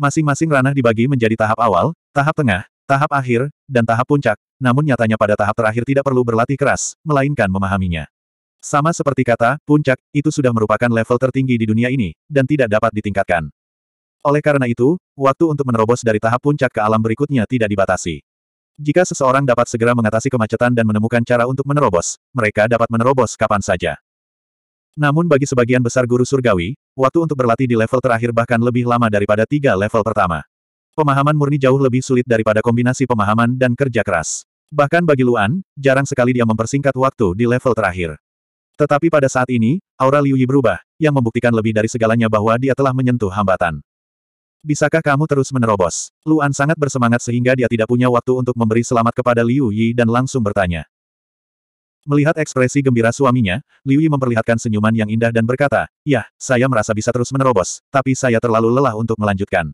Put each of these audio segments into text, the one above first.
Masing-masing ranah dibagi menjadi tahap awal, tahap tengah, tahap akhir, dan tahap puncak, namun nyatanya pada tahap terakhir tidak perlu berlatih keras, melainkan memahaminya. Sama seperti kata, puncak, itu sudah merupakan level tertinggi di dunia ini, dan tidak dapat ditingkatkan. Oleh karena itu, waktu untuk menerobos dari tahap puncak ke alam berikutnya tidak dibatasi. Jika seseorang dapat segera mengatasi kemacetan dan menemukan cara untuk menerobos, mereka dapat menerobos kapan saja. Namun bagi sebagian besar guru surgawi, waktu untuk berlatih di level terakhir bahkan lebih lama daripada tiga level pertama. Pemahaman murni jauh lebih sulit daripada kombinasi pemahaman dan kerja keras. Bahkan bagi Luan, jarang sekali dia mempersingkat waktu di level terakhir. Tetapi pada saat ini, aura Liu Yi berubah, yang membuktikan lebih dari segalanya bahwa dia telah menyentuh hambatan. Bisakah kamu terus menerobos? Luan sangat bersemangat sehingga dia tidak punya waktu untuk memberi selamat kepada Liu Yi dan langsung bertanya. Melihat ekspresi gembira suaminya, Liu Yi memperlihatkan senyuman yang indah dan berkata, Yah, saya merasa bisa terus menerobos, tapi saya terlalu lelah untuk melanjutkan.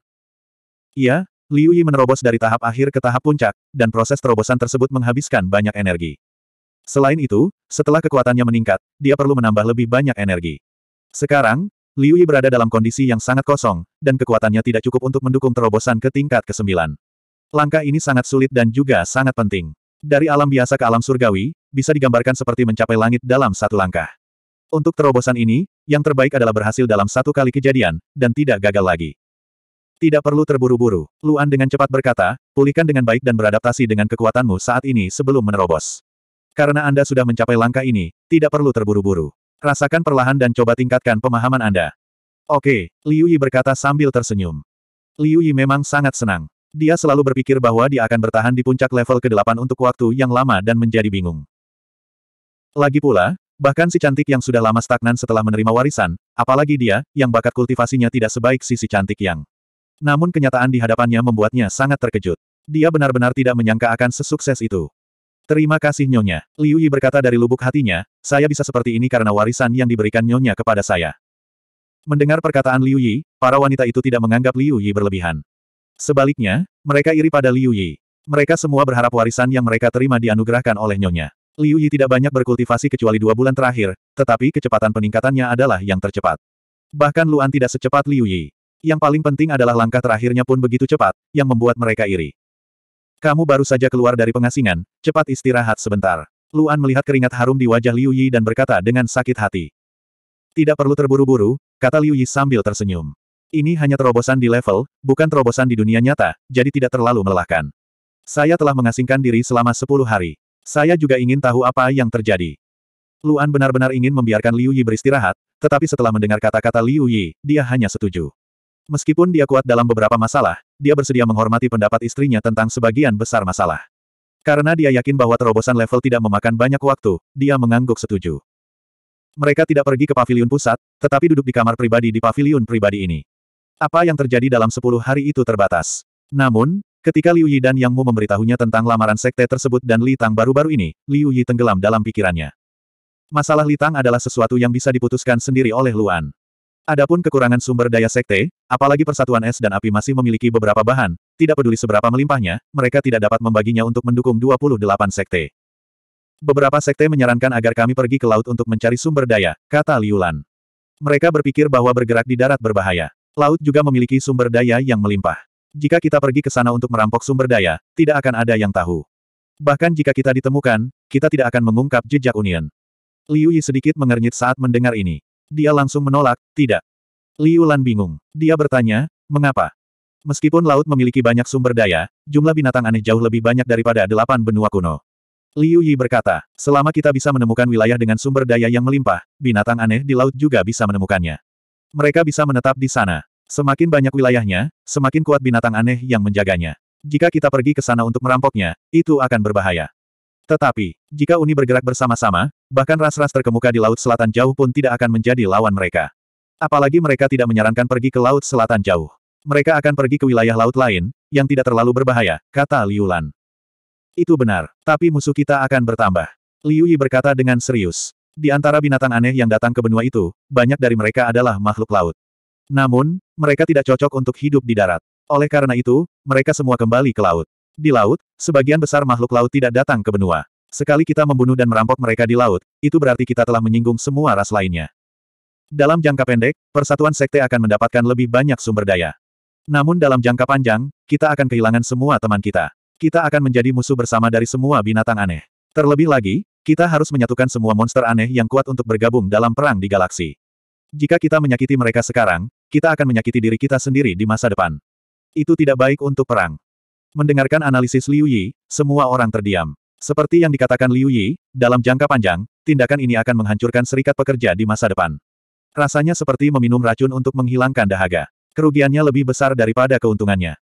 Iya, Liu Yi menerobos dari tahap akhir ke tahap puncak, dan proses terobosan tersebut menghabiskan banyak energi. Selain itu, setelah kekuatannya meningkat, dia perlu menambah lebih banyak energi. Sekarang, Liu Yi berada dalam kondisi yang sangat kosong, dan kekuatannya tidak cukup untuk mendukung terobosan ke tingkat ke-9. Langkah ini sangat sulit dan juga sangat penting. Dari alam biasa ke alam surgawi, bisa digambarkan seperti mencapai langit dalam satu langkah. Untuk terobosan ini, yang terbaik adalah berhasil dalam satu kali kejadian, dan tidak gagal lagi. Tidak perlu terburu-buru, Luan dengan cepat berkata, pulihkan dengan baik dan beradaptasi dengan kekuatanmu saat ini sebelum menerobos. Karena Anda sudah mencapai langkah ini, tidak perlu terburu-buru. Rasakan perlahan dan coba tingkatkan pemahaman Anda. Oke, Liu Yi berkata sambil tersenyum. Liu Yi memang sangat senang. Dia selalu berpikir bahwa dia akan bertahan di puncak level ke-8 untuk waktu yang lama dan menjadi bingung. Lagi pula, bahkan si cantik yang sudah lama stagnan setelah menerima warisan, apalagi dia, yang bakat kultivasinya tidak sebaik si si cantik yang. Namun kenyataan di hadapannya membuatnya sangat terkejut. Dia benar-benar tidak menyangka akan sesukses itu. Terima kasih Nyonya. Liu Yi berkata dari lubuk hatinya, saya bisa seperti ini karena warisan yang diberikan Nyonya kepada saya. Mendengar perkataan Liu Yi, para wanita itu tidak menganggap Liu Yi berlebihan. Sebaliknya, mereka iri pada Liu Yi. Mereka semua berharap warisan yang mereka terima dianugerahkan oleh nyonya. Liu Yi tidak banyak berkultivasi kecuali dua bulan terakhir, tetapi kecepatan peningkatannya adalah yang tercepat. Bahkan Luan tidak secepat Liu Yi. Yang paling penting adalah langkah terakhirnya pun begitu cepat, yang membuat mereka iri. Kamu baru saja keluar dari pengasingan, cepat istirahat sebentar. Luan melihat keringat harum di wajah Liu Yi dan berkata dengan sakit hati. Tidak perlu terburu-buru, kata Liu Yi sambil tersenyum. Ini hanya terobosan di level, bukan terobosan di dunia nyata, jadi tidak terlalu melelahkan. Saya telah mengasingkan diri selama 10 hari. Saya juga ingin tahu apa yang terjadi. Luan benar-benar ingin membiarkan Liu Yi beristirahat, tetapi setelah mendengar kata-kata Liu Yi, dia hanya setuju. Meskipun dia kuat dalam beberapa masalah, dia bersedia menghormati pendapat istrinya tentang sebagian besar masalah. Karena dia yakin bahwa terobosan level tidak memakan banyak waktu, dia mengangguk setuju. Mereka tidak pergi ke pavilion pusat, tetapi duduk di kamar pribadi di pavilion pribadi ini. Apa yang terjadi dalam sepuluh hari itu terbatas. Namun, ketika Liu Yi dan Yang Mu memberitahunya tentang lamaran sekte tersebut dan Li Tang baru-baru ini, Liu Yi tenggelam dalam pikirannya. Masalah Li Tang adalah sesuatu yang bisa diputuskan sendiri oleh Luan. Adapun kekurangan sumber daya sekte, apalagi persatuan es dan api masih memiliki beberapa bahan, tidak peduli seberapa melimpahnya, mereka tidak dapat membaginya untuk mendukung 28 sekte. Beberapa sekte menyarankan agar kami pergi ke laut untuk mencari sumber daya, kata Liu Lan. Mereka berpikir bahwa bergerak di darat berbahaya. Laut juga memiliki sumber daya yang melimpah. Jika kita pergi ke sana untuk merampok sumber daya, tidak akan ada yang tahu. Bahkan jika kita ditemukan, kita tidak akan mengungkap jejak Union. Liu Yi sedikit mengernyit saat mendengar ini. Dia langsung menolak, tidak. Liu Lan bingung. Dia bertanya, mengapa? Meskipun laut memiliki banyak sumber daya, jumlah binatang aneh jauh lebih banyak daripada delapan benua kuno. Liu Yi berkata, selama kita bisa menemukan wilayah dengan sumber daya yang melimpah, binatang aneh di laut juga bisa menemukannya. Mereka bisa menetap di sana. Semakin banyak wilayahnya, semakin kuat binatang aneh yang menjaganya. Jika kita pergi ke sana untuk merampoknya, itu akan berbahaya. Tetapi, jika Uni bergerak bersama-sama, bahkan ras-ras terkemuka di Laut Selatan Jauh pun tidak akan menjadi lawan mereka. Apalagi mereka tidak menyarankan pergi ke Laut Selatan Jauh. Mereka akan pergi ke wilayah laut lain, yang tidak terlalu berbahaya, kata Liu Lan. Itu benar, tapi musuh kita akan bertambah. Liu Yi berkata dengan serius. Di antara binatang aneh yang datang ke benua itu, banyak dari mereka adalah makhluk laut. Namun, mereka tidak cocok untuk hidup di darat. Oleh karena itu, mereka semua kembali ke laut. Di laut, sebagian besar makhluk laut tidak datang ke benua. Sekali kita membunuh dan merampok mereka di laut, itu berarti kita telah menyinggung semua ras lainnya. Dalam jangka pendek, persatuan sekte akan mendapatkan lebih banyak sumber daya. Namun dalam jangka panjang, kita akan kehilangan semua teman kita. Kita akan menjadi musuh bersama dari semua binatang aneh. Terlebih lagi, kita harus menyatukan semua monster aneh yang kuat untuk bergabung dalam perang di galaksi. Jika kita menyakiti mereka sekarang, kita akan menyakiti diri kita sendiri di masa depan. Itu tidak baik untuk perang. Mendengarkan analisis Liu Yi, semua orang terdiam. Seperti yang dikatakan Liu Yi, dalam jangka panjang, tindakan ini akan menghancurkan serikat pekerja di masa depan. Rasanya seperti meminum racun untuk menghilangkan dahaga. Kerugiannya lebih besar daripada keuntungannya.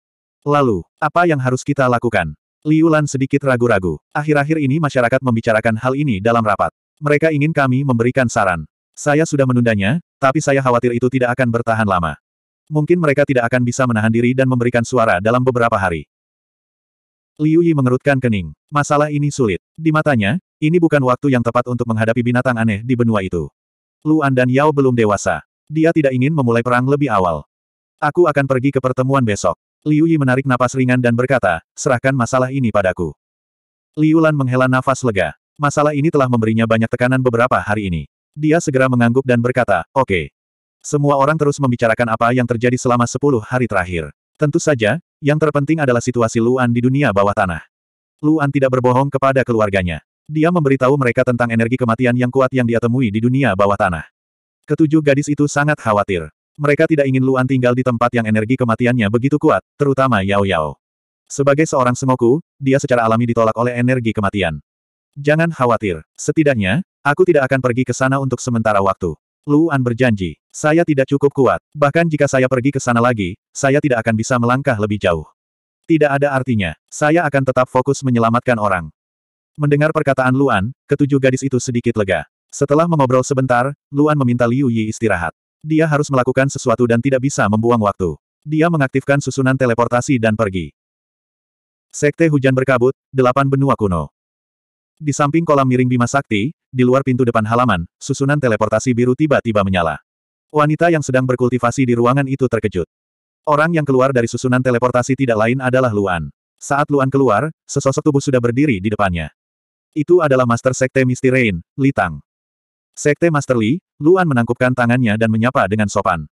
Lalu, apa yang harus kita lakukan? Liu Lan sedikit ragu-ragu. Akhir-akhir ini masyarakat membicarakan hal ini dalam rapat. Mereka ingin kami memberikan saran. Saya sudah menundanya, tapi saya khawatir itu tidak akan bertahan lama. Mungkin mereka tidak akan bisa menahan diri dan memberikan suara dalam beberapa hari. Liu Yi mengerutkan kening. Masalah ini sulit. Di matanya, ini bukan waktu yang tepat untuk menghadapi binatang aneh di benua itu. Luan dan Yao belum dewasa. Dia tidak ingin memulai perang lebih awal. Aku akan pergi ke pertemuan besok. Liu Yi menarik napas ringan dan berkata, serahkan masalah ini padaku. Liu Lan menghela nafas lega. Masalah ini telah memberinya banyak tekanan beberapa hari ini. Dia segera mengangguk dan berkata, oke. Okay. Semua orang terus membicarakan apa yang terjadi selama sepuluh hari terakhir. Tentu saja, yang terpenting adalah situasi Luan di dunia bawah tanah. Luan tidak berbohong kepada keluarganya. Dia memberitahu mereka tentang energi kematian yang kuat yang dia temui di dunia bawah tanah. Ketujuh gadis itu sangat khawatir. Mereka tidak ingin Luan tinggal di tempat yang energi kematiannya begitu kuat, terutama Yao Yao. Sebagai seorang Sengoku, dia secara alami ditolak oleh energi kematian. Jangan khawatir, setidaknya, aku tidak akan pergi ke sana untuk sementara waktu. Luan berjanji, saya tidak cukup kuat, bahkan jika saya pergi ke sana lagi, saya tidak akan bisa melangkah lebih jauh. Tidak ada artinya, saya akan tetap fokus menyelamatkan orang. Mendengar perkataan Luan, ketujuh gadis itu sedikit lega. Setelah mengobrol sebentar, Luan meminta Liu Yi istirahat. Dia harus melakukan sesuatu dan tidak bisa membuang waktu. Dia mengaktifkan susunan teleportasi dan pergi. Sekte hujan berkabut, delapan benua kuno. Di samping kolam miring Bima Sakti, di luar pintu depan halaman, susunan teleportasi biru tiba-tiba menyala. Wanita yang sedang berkultivasi di ruangan itu terkejut. Orang yang keluar dari susunan teleportasi tidak lain adalah Luan. Saat Luan keluar, sesosok tubuh sudah berdiri di depannya. Itu adalah Master Sekte Misty Rain, Litang. Sekte Master Li, Luan menangkupkan tangannya dan menyapa dengan sopan.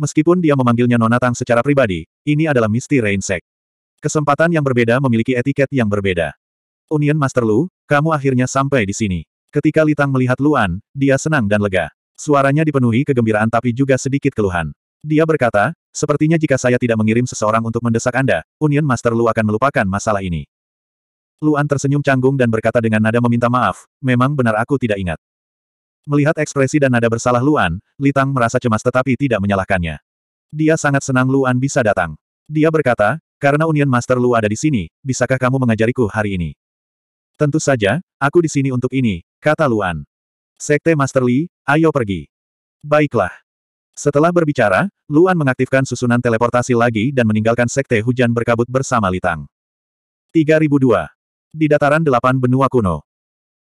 Meskipun dia memanggilnya Nona Tang secara pribadi, ini adalah Misty Rain Sect. Kesempatan yang berbeda memiliki etiket yang berbeda. Union Master Lu, kamu akhirnya sampai di sini. Ketika Litang melihat Luan, dia senang dan lega. Suaranya dipenuhi kegembiraan tapi juga sedikit keluhan. Dia berkata, sepertinya jika saya tidak mengirim seseorang untuk mendesak Anda, Union Master Lu akan melupakan masalah ini. Luan tersenyum canggung dan berkata dengan nada meminta maaf, memang benar aku tidak ingat. Melihat ekspresi dan nada bersalah Luan, Litang merasa cemas tetapi tidak menyalahkannya. Dia sangat senang Luan bisa datang. Dia berkata, karena Union Master Lu ada di sini, bisakah kamu mengajariku hari ini? Tentu saja, aku di sini untuk ini, kata Luan. Sekte Master Li, ayo pergi. Baiklah. Setelah berbicara, Luan mengaktifkan susunan teleportasi lagi dan meninggalkan sekte hujan berkabut bersama Litang. 3002. Di dataran delapan benua kuno.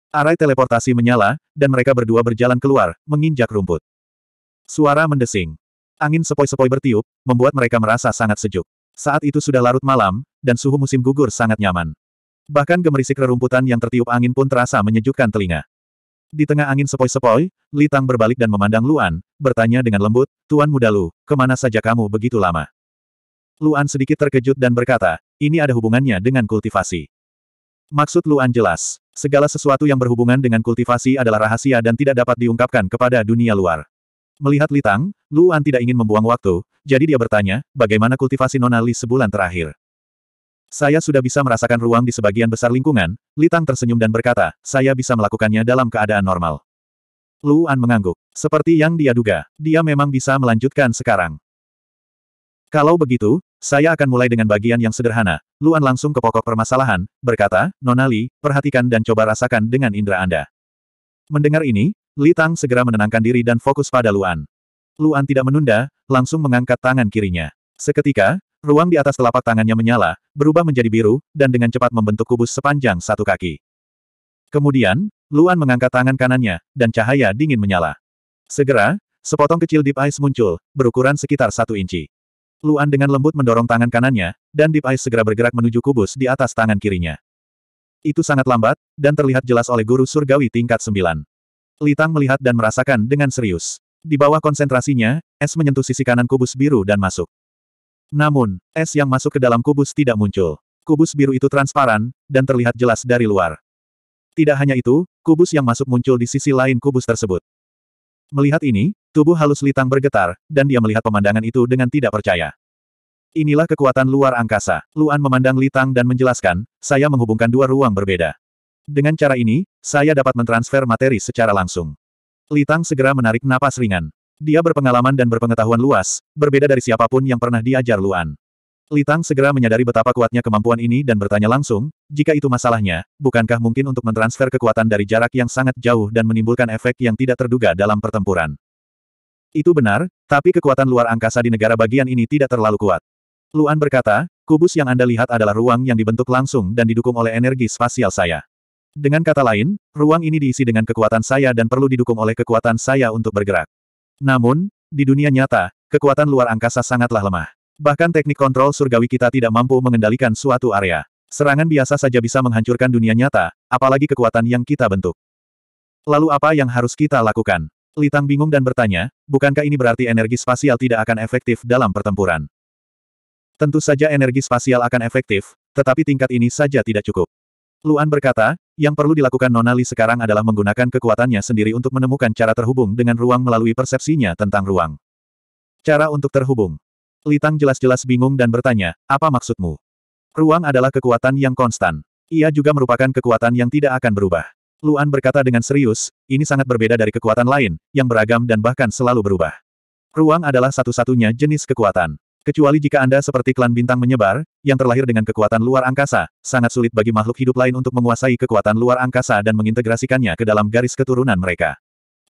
Arai teleportasi menyala, dan mereka berdua berjalan keluar, menginjak rumput. Suara mendesing. Angin sepoi-sepoi bertiup, membuat mereka merasa sangat sejuk. Saat itu sudah larut malam, dan suhu musim gugur sangat nyaman. Bahkan gemerisik rerumputan yang tertiup angin pun terasa menyejukkan telinga. Di tengah angin sepoi-sepoi, Li Tang berbalik dan memandang Luan, bertanya dengan lembut, Tuan muda Lu, kemana saja kamu begitu lama? Luan sedikit terkejut dan berkata, ini ada hubungannya dengan kultivasi. Maksud Luan jelas. Segala sesuatu yang berhubungan dengan kultivasi adalah rahasia dan tidak dapat diungkapkan kepada dunia luar. Melihat Litang, Luan tidak ingin membuang waktu, jadi dia bertanya, bagaimana kultivasi Li sebulan terakhir? Saya sudah bisa merasakan ruang di sebagian besar lingkungan, Litang tersenyum dan berkata, saya bisa melakukannya dalam keadaan normal. Luan mengangguk. Seperti yang dia duga, dia memang bisa melanjutkan sekarang. Kalau begitu, saya akan mulai dengan bagian yang sederhana. Luan langsung ke pokok permasalahan, berkata, Nonali, perhatikan dan coba rasakan dengan indera Anda. Mendengar ini, Li Tang segera menenangkan diri dan fokus pada Luan. Luan tidak menunda, langsung mengangkat tangan kirinya. Seketika, ruang di atas telapak tangannya menyala, berubah menjadi biru, dan dengan cepat membentuk kubus sepanjang satu kaki. Kemudian, Luan mengangkat tangan kanannya, dan cahaya dingin menyala. Segera, sepotong kecil deep ice muncul, berukuran sekitar satu inci. Luan dengan lembut mendorong tangan kanannya, dan Deep Eyes segera bergerak menuju kubus di atas tangan kirinya. Itu sangat lambat, dan terlihat jelas oleh guru surgawi tingkat 9. Litang melihat dan merasakan dengan serius. Di bawah konsentrasinya, es menyentuh sisi kanan kubus biru dan masuk. Namun, es yang masuk ke dalam kubus tidak muncul. Kubus biru itu transparan, dan terlihat jelas dari luar. Tidak hanya itu, kubus yang masuk muncul di sisi lain kubus tersebut. Melihat ini, Tubuh halus Litang bergetar, dan dia melihat pemandangan itu dengan tidak percaya. Inilah kekuatan luar angkasa. Luan memandang Litang dan menjelaskan, saya menghubungkan dua ruang berbeda. Dengan cara ini, saya dapat mentransfer materi secara langsung. Litang segera menarik napas ringan. Dia berpengalaman dan berpengetahuan luas, berbeda dari siapapun yang pernah diajar Luan. Litang segera menyadari betapa kuatnya kemampuan ini dan bertanya langsung, jika itu masalahnya, bukankah mungkin untuk mentransfer kekuatan dari jarak yang sangat jauh dan menimbulkan efek yang tidak terduga dalam pertempuran? Itu benar, tapi kekuatan luar angkasa di negara bagian ini tidak terlalu kuat. Luan berkata, kubus yang Anda lihat adalah ruang yang dibentuk langsung dan didukung oleh energi spasial saya. Dengan kata lain, ruang ini diisi dengan kekuatan saya dan perlu didukung oleh kekuatan saya untuk bergerak. Namun, di dunia nyata, kekuatan luar angkasa sangatlah lemah. Bahkan teknik kontrol surgawi kita tidak mampu mengendalikan suatu area. Serangan biasa saja bisa menghancurkan dunia nyata, apalagi kekuatan yang kita bentuk. Lalu apa yang harus kita lakukan? Litang bingung dan bertanya, bukankah ini berarti energi spasial tidak akan efektif dalam pertempuran? Tentu saja energi spasial akan efektif, tetapi tingkat ini saja tidak cukup. Luan berkata, yang perlu dilakukan Nona Li sekarang adalah menggunakan kekuatannya sendiri untuk menemukan cara terhubung dengan ruang melalui persepsinya tentang ruang. Cara untuk terhubung. Litang jelas-jelas bingung dan bertanya, apa maksudmu? Ruang adalah kekuatan yang konstan. Ia juga merupakan kekuatan yang tidak akan berubah. Luan berkata dengan serius, ini sangat berbeda dari kekuatan lain, yang beragam dan bahkan selalu berubah. Ruang adalah satu-satunya jenis kekuatan. Kecuali jika Anda seperti klan bintang menyebar, yang terlahir dengan kekuatan luar angkasa, sangat sulit bagi makhluk hidup lain untuk menguasai kekuatan luar angkasa dan mengintegrasikannya ke dalam garis keturunan mereka.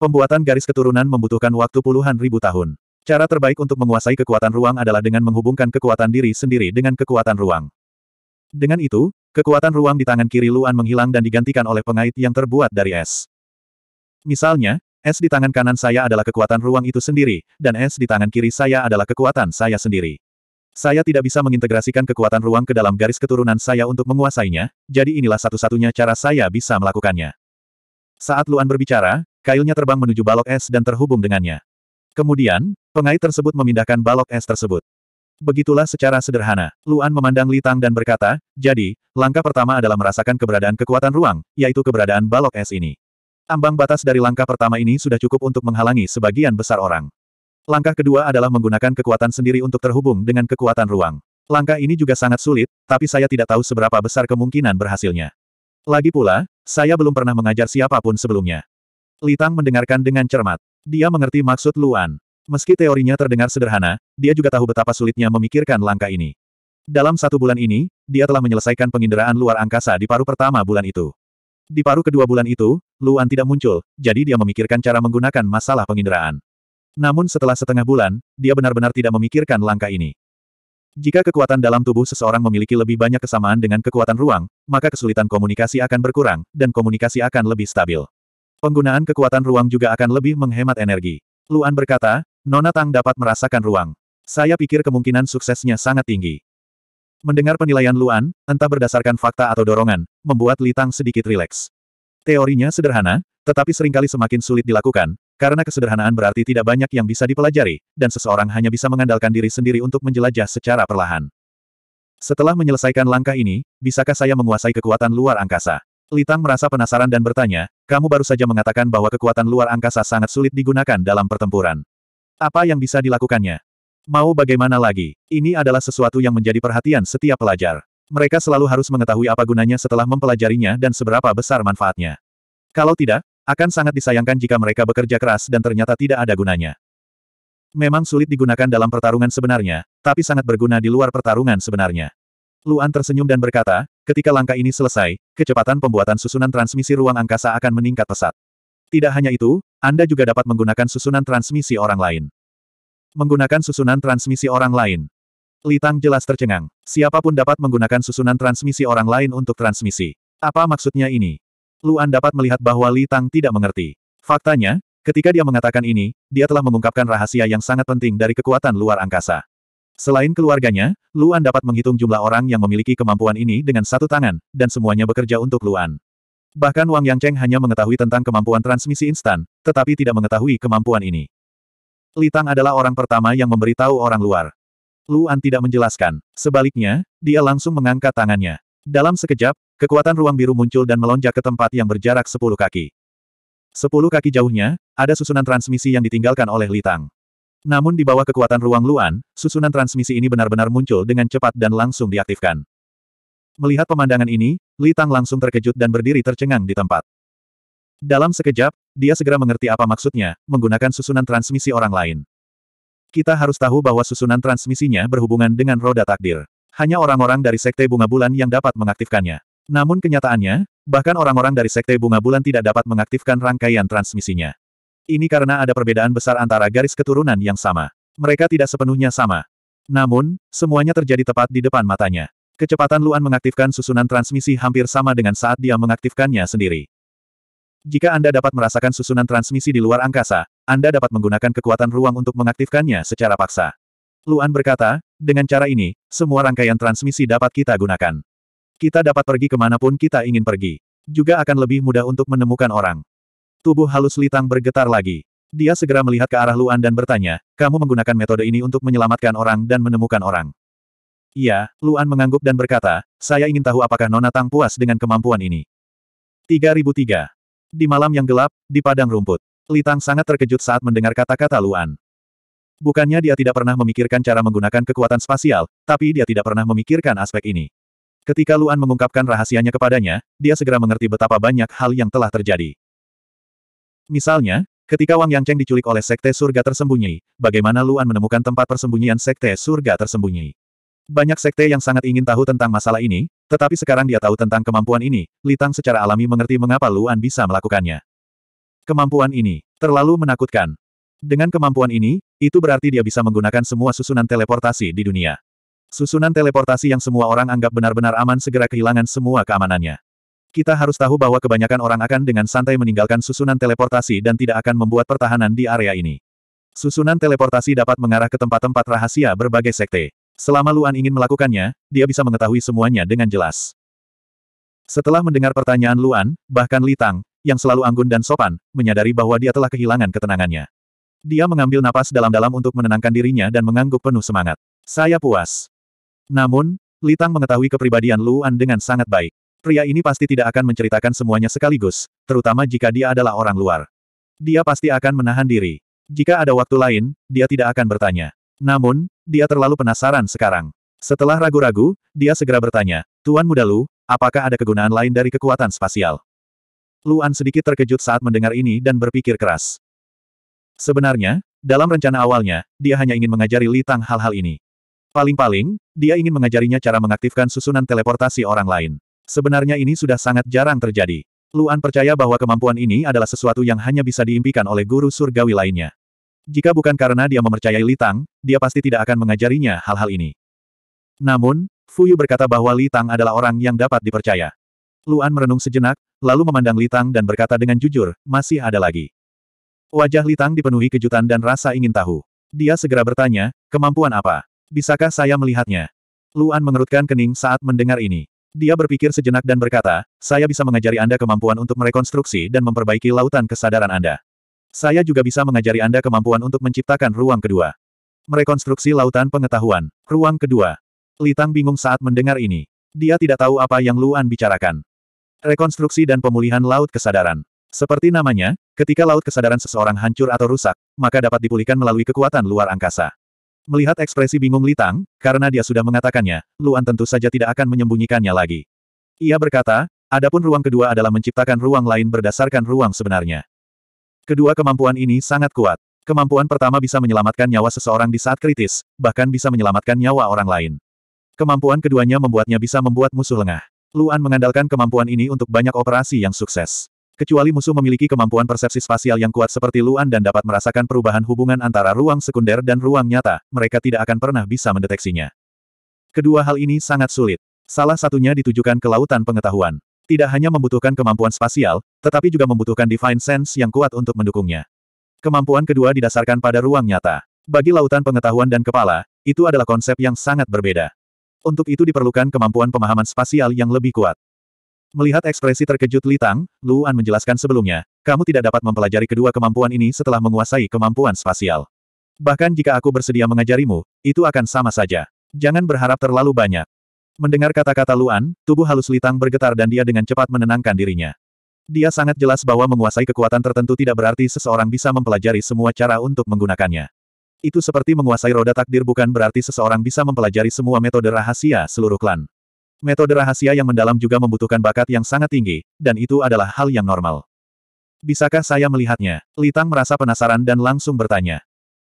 Pembuatan garis keturunan membutuhkan waktu puluhan ribu tahun. Cara terbaik untuk menguasai kekuatan ruang adalah dengan menghubungkan kekuatan diri sendiri dengan kekuatan ruang. Dengan itu, Kekuatan ruang di tangan kiri Luan menghilang dan digantikan oleh pengait yang terbuat dari es. Misalnya, es di tangan kanan saya adalah kekuatan ruang itu sendiri, dan es di tangan kiri saya adalah kekuatan saya sendiri. Saya tidak bisa mengintegrasikan kekuatan ruang ke dalam garis keturunan saya untuk menguasainya, jadi inilah satu-satunya cara saya bisa melakukannya. Saat Luan berbicara, kailnya terbang menuju balok es dan terhubung dengannya. Kemudian, pengait tersebut memindahkan balok es tersebut. Begitulah secara sederhana, Luan memandang Li Tang dan berkata, jadi, langkah pertama adalah merasakan keberadaan kekuatan ruang, yaitu keberadaan balok es ini. Ambang batas dari langkah pertama ini sudah cukup untuk menghalangi sebagian besar orang. Langkah kedua adalah menggunakan kekuatan sendiri untuk terhubung dengan kekuatan ruang. Langkah ini juga sangat sulit, tapi saya tidak tahu seberapa besar kemungkinan berhasilnya. Lagi pula, saya belum pernah mengajar siapapun sebelumnya. Li Tang mendengarkan dengan cermat. Dia mengerti maksud Luan. Meski teorinya terdengar sederhana, dia juga tahu betapa sulitnya memikirkan langkah ini. Dalam satu bulan ini, dia telah menyelesaikan penginderaan luar angkasa di paruh pertama bulan itu. Di paruh kedua bulan itu, Luan tidak muncul, jadi dia memikirkan cara menggunakan masalah penginderaan. Namun setelah setengah bulan, dia benar-benar tidak memikirkan langkah ini. Jika kekuatan dalam tubuh seseorang memiliki lebih banyak kesamaan dengan kekuatan ruang, maka kesulitan komunikasi akan berkurang, dan komunikasi akan lebih stabil. Penggunaan kekuatan ruang juga akan lebih menghemat energi. Luan berkata, Nona Tang dapat merasakan ruang. Saya pikir kemungkinan suksesnya sangat tinggi. Mendengar penilaian Luan, entah berdasarkan fakta atau dorongan, membuat Li Tang sedikit rileks. Teorinya sederhana, tetapi seringkali semakin sulit dilakukan, karena kesederhanaan berarti tidak banyak yang bisa dipelajari, dan seseorang hanya bisa mengandalkan diri sendiri untuk menjelajah secara perlahan. Setelah menyelesaikan langkah ini, bisakah saya menguasai kekuatan luar angkasa? Li Tang merasa penasaran dan bertanya, kamu baru saja mengatakan bahwa kekuatan luar angkasa sangat sulit digunakan dalam pertempuran. Apa yang bisa dilakukannya? Mau bagaimana lagi? Ini adalah sesuatu yang menjadi perhatian setiap pelajar. Mereka selalu harus mengetahui apa gunanya setelah mempelajarinya dan seberapa besar manfaatnya. Kalau tidak, akan sangat disayangkan jika mereka bekerja keras dan ternyata tidak ada gunanya. Memang sulit digunakan dalam pertarungan sebenarnya, tapi sangat berguna di luar pertarungan sebenarnya. Luan tersenyum dan berkata, ketika langkah ini selesai, kecepatan pembuatan susunan transmisi ruang angkasa akan meningkat pesat. Tidak hanya itu, Anda juga dapat menggunakan susunan transmisi orang lain. Menggunakan susunan transmisi orang lain. Litang jelas tercengang. Siapapun dapat menggunakan susunan transmisi orang lain untuk transmisi. Apa maksudnya ini? Luan dapat melihat bahwa Litang tidak mengerti. Faktanya, ketika dia mengatakan ini, dia telah mengungkapkan rahasia yang sangat penting dari kekuatan luar angkasa. Selain keluarganya, Luan dapat menghitung jumlah orang yang memiliki kemampuan ini dengan satu tangan, dan semuanya bekerja untuk Luan. Bahkan Wang Yangcheng hanya mengetahui tentang kemampuan transmisi instan, tetapi tidak mengetahui kemampuan ini. Li Tang adalah orang pertama yang memberitahu orang luar. Luan tidak menjelaskan. Sebaliknya, dia langsung mengangkat tangannya. Dalam sekejap, kekuatan ruang biru muncul dan melonjak ke tempat yang berjarak sepuluh kaki. Sepuluh kaki jauhnya, ada susunan transmisi yang ditinggalkan oleh Li Tang. Namun di bawah kekuatan ruang luan, susunan transmisi ini benar-benar muncul dengan cepat dan langsung diaktifkan. Melihat pemandangan ini, Li Tang langsung terkejut dan berdiri tercengang di tempat. Dalam sekejap, dia segera mengerti apa maksudnya, menggunakan susunan transmisi orang lain. Kita harus tahu bahwa susunan transmisinya berhubungan dengan roda takdir. Hanya orang-orang dari Sekte Bunga Bulan yang dapat mengaktifkannya. Namun kenyataannya, bahkan orang-orang dari Sekte Bunga Bulan tidak dapat mengaktifkan rangkaian transmisinya. Ini karena ada perbedaan besar antara garis keturunan yang sama. Mereka tidak sepenuhnya sama. Namun, semuanya terjadi tepat di depan matanya. Kecepatan Luan mengaktifkan susunan transmisi hampir sama dengan saat dia mengaktifkannya sendiri. Jika Anda dapat merasakan susunan transmisi di luar angkasa, Anda dapat menggunakan kekuatan ruang untuk mengaktifkannya secara paksa. Luan berkata, dengan cara ini, semua rangkaian transmisi dapat kita gunakan. Kita dapat pergi kemanapun kita ingin pergi. Juga akan lebih mudah untuk menemukan orang. Tubuh halus Litang bergetar lagi. Dia segera melihat ke arah Luan dan bertanya, kamu menggunakan metode ini untuk menyelamatkan orang dan menemukan orang. Iya, Luan mengangguk dan berkata, saya ingin tahu apakah Nona Tang puas dengan kemampuan ini. 3003. Di malam yang gelap, di padang rumput, Li Tang sangat terkejut saat mendengar kata-kata Luan. Bukannya dia tidak pernah memikirkan cara menggunakan kekuatan spasial, tapi dia tidak pernah memikirkan aspek ini. Ketika Luan mengungkapkan rahasianya kepadanya, dia segera mengerti betapa banyak hal yang telah terjadi. Misalnya, Ketika Wang Yangcheng diculik oleh Sekte Surga Tersembunyi, bagaimana Luan menemukan tempat persembunyian Sekte Surga Tersembunyi? Banyak sekte yang sangat ingin tahu tentang masalah ini, tetapi sekarang dia tahu tentang kemampuan ini, Litang secara alami mengerti mengapa Luan bisa melakukannya. Kemampuan ini, terlalu menakutkan. Dengan kemampuan ini, itu berarti dia bisa menggunakan semua susunan teleportasi di dunia. Susunan teleportasi yang semua orang anggap benar-benar aman segera kehilangan semua keamanannya. Kita harus tahu bahwa kebanyakan orang akan dengan santai meninggalkan susunan teleportasi dan tidak akan membuat pertahanan di area ini. Susunan teleportasi dapat mengarah ke tempat-tempat rahasia berbagai sekte. Selama Luan ingin melakukannya, dia bisa mengetahui semuanya dengan jelas. Setelah mendengar pertanyaan Luan, bahkan Litang, yang selalu anggun dan sopan, menyadari bahwa dia telah kehilangan ketenangannya. Dia mengambil napas dalam-dalam untuk menenangkan dirinya dan mengangguk penuh semangat. Saya puas. Namun, Litang mengetahui kepribadian Luan dengan sangat baik. Pria ini pasti tidak akan menceritakan semuanya sekaligus, terutama jika dia adalah orang luar. Dia pasti akan menahan diri. Jika ada waktu lain, dia tidak akan bertanya. Namun, dia terlalu penasaran sekarang. Setelah ragu-ragu, dia segera bertanya, Tuan Muda Lu, apakah ada kegunaan lain dari kekuatan spasial? Luan sedikit terkejut saat mendengar ini dan berpikir keras. Sebenarnya, dalam rencana awalnya, dia hanya ingin mengajari Li Tang hal-hal ini. Paling-paling, dia ingin mengajarinya cara mengaktifkan susunan teleportasi orang lain. Sebenarnya ini sudah sangat jarang terjadi. Luan percaya bahwa kemampuan ini adalah sesuatu yang hanya bisa diimpikan oleh guru surgawi lainnya. Jika bukan karena dia memercayai Li Tang, dia pasti tidak akan mengajarinya hal-hal ini. Namun, Fu Yu berkata bahwa Li Tang adalah orang yang dapat dipercaya. Luan merenung sejenak, lalu memandang Li Tang dan berkata dengan jujur, masih ada lagi. Wajah Li Tang dipenuhi kejutan dan rasa ingin tahu. Dia segera bertanya, kemampuan apa? Bisakah saya melihatnya? Luan mengerutkan kening saat mendengar ini. Dia berpikir sejenak dan berkata, saya bisa mengajari Anda kemampuan untuk merekonstruksi dan memperbaiki lautan kesadaran Anda. Saya juga bisa mengajari Anda kemampuan untuk menciptakan ruang kedua. Merekonstruksi lautan pengetahuan. Ruang kedua. Litang bingung saat mendengar ini. Dia tidak tahu apa yang Luan bicarakan. Rekonstruksi dan pemulihan laut kesadaran. Seperti namanya, ketika laut kesadaran seseorang hancur atau rusak, maka dapat dipulihkan melalui kekuatan luar angkasa. Melihat ekspresi bingung Litang, karena dia sudah mengatakannya, Luan tentu saja tidak akan menyembunyikannya lagi. Ia berkata, adapun ruang kedua adalah menciptakan ruang lain berdasarkan ruang sebenarnya. Kedua kemampuan ini sangat kuat. Kemampuan pertama bisa menyelamatkan nyawa seseorang di saat kritis, bahkan bisa menyelamatkan nyawa orang lain. Kemampuan keduanya membuatnya bisa membuat musuh lengah. Luan mengandalkan kemampuan ini untuk banyak operasi yang sukses. Kecuali musuh memiliki kemampuan persepsi spasial yang kuat seperti Luan dan dapat merasakan perubahan hubungan antara ruang sekunder dan ruang nyata, mereka tidak akan pernah bisa mendeteksinya. Kedua hal ini sangat sulit. Salah satunya ditujukan ke lautan pengetahuan tidak hanya membutuhkan kemampuan spasial, tetapi juga membutuhkan divine sense yang kuat untuk mendukungnya. Kemampuan kedua didasarkan pada ruang nyata. Bagi lautan pengetahuan dan kepala, itu adalah konsep yang sangat berbeda. Untuk itu diperlukan kemampuan pemahaman spasial yang lebih kuat. Melihat ekspresi terkejut Litang, Luan menjelaskan sebelumnya, kamu tidak dapat mempelajari kedua kemampuan ini setelah menguasai kemampuan spasial. Bahkan jika aku bersedia mengajarimu, itu akan sama saja. Jangan berharap terlalu banyak. Mendengar kata-kata Luan, tubuh halus Litang bergetar dan dia dengan cepat menenangkan dirinya. Dia sangat jelas bahwa menguasai kekuatan tertentu tidak berarti seseorang bisa mempelajari semua cara untuk menggunakannya. Itu seperti menguasai roda takdir bukan berarti seseorang bisa mempelajari semua metode rahasia seluruh klan. Metode rahasia yang mendalam juga membutuhkan bakat yang sangat tinggi, dan itu adalah hal yang normal. Bisakah saya melihatnya? Litang merasa penasaran dan langsung bertanya.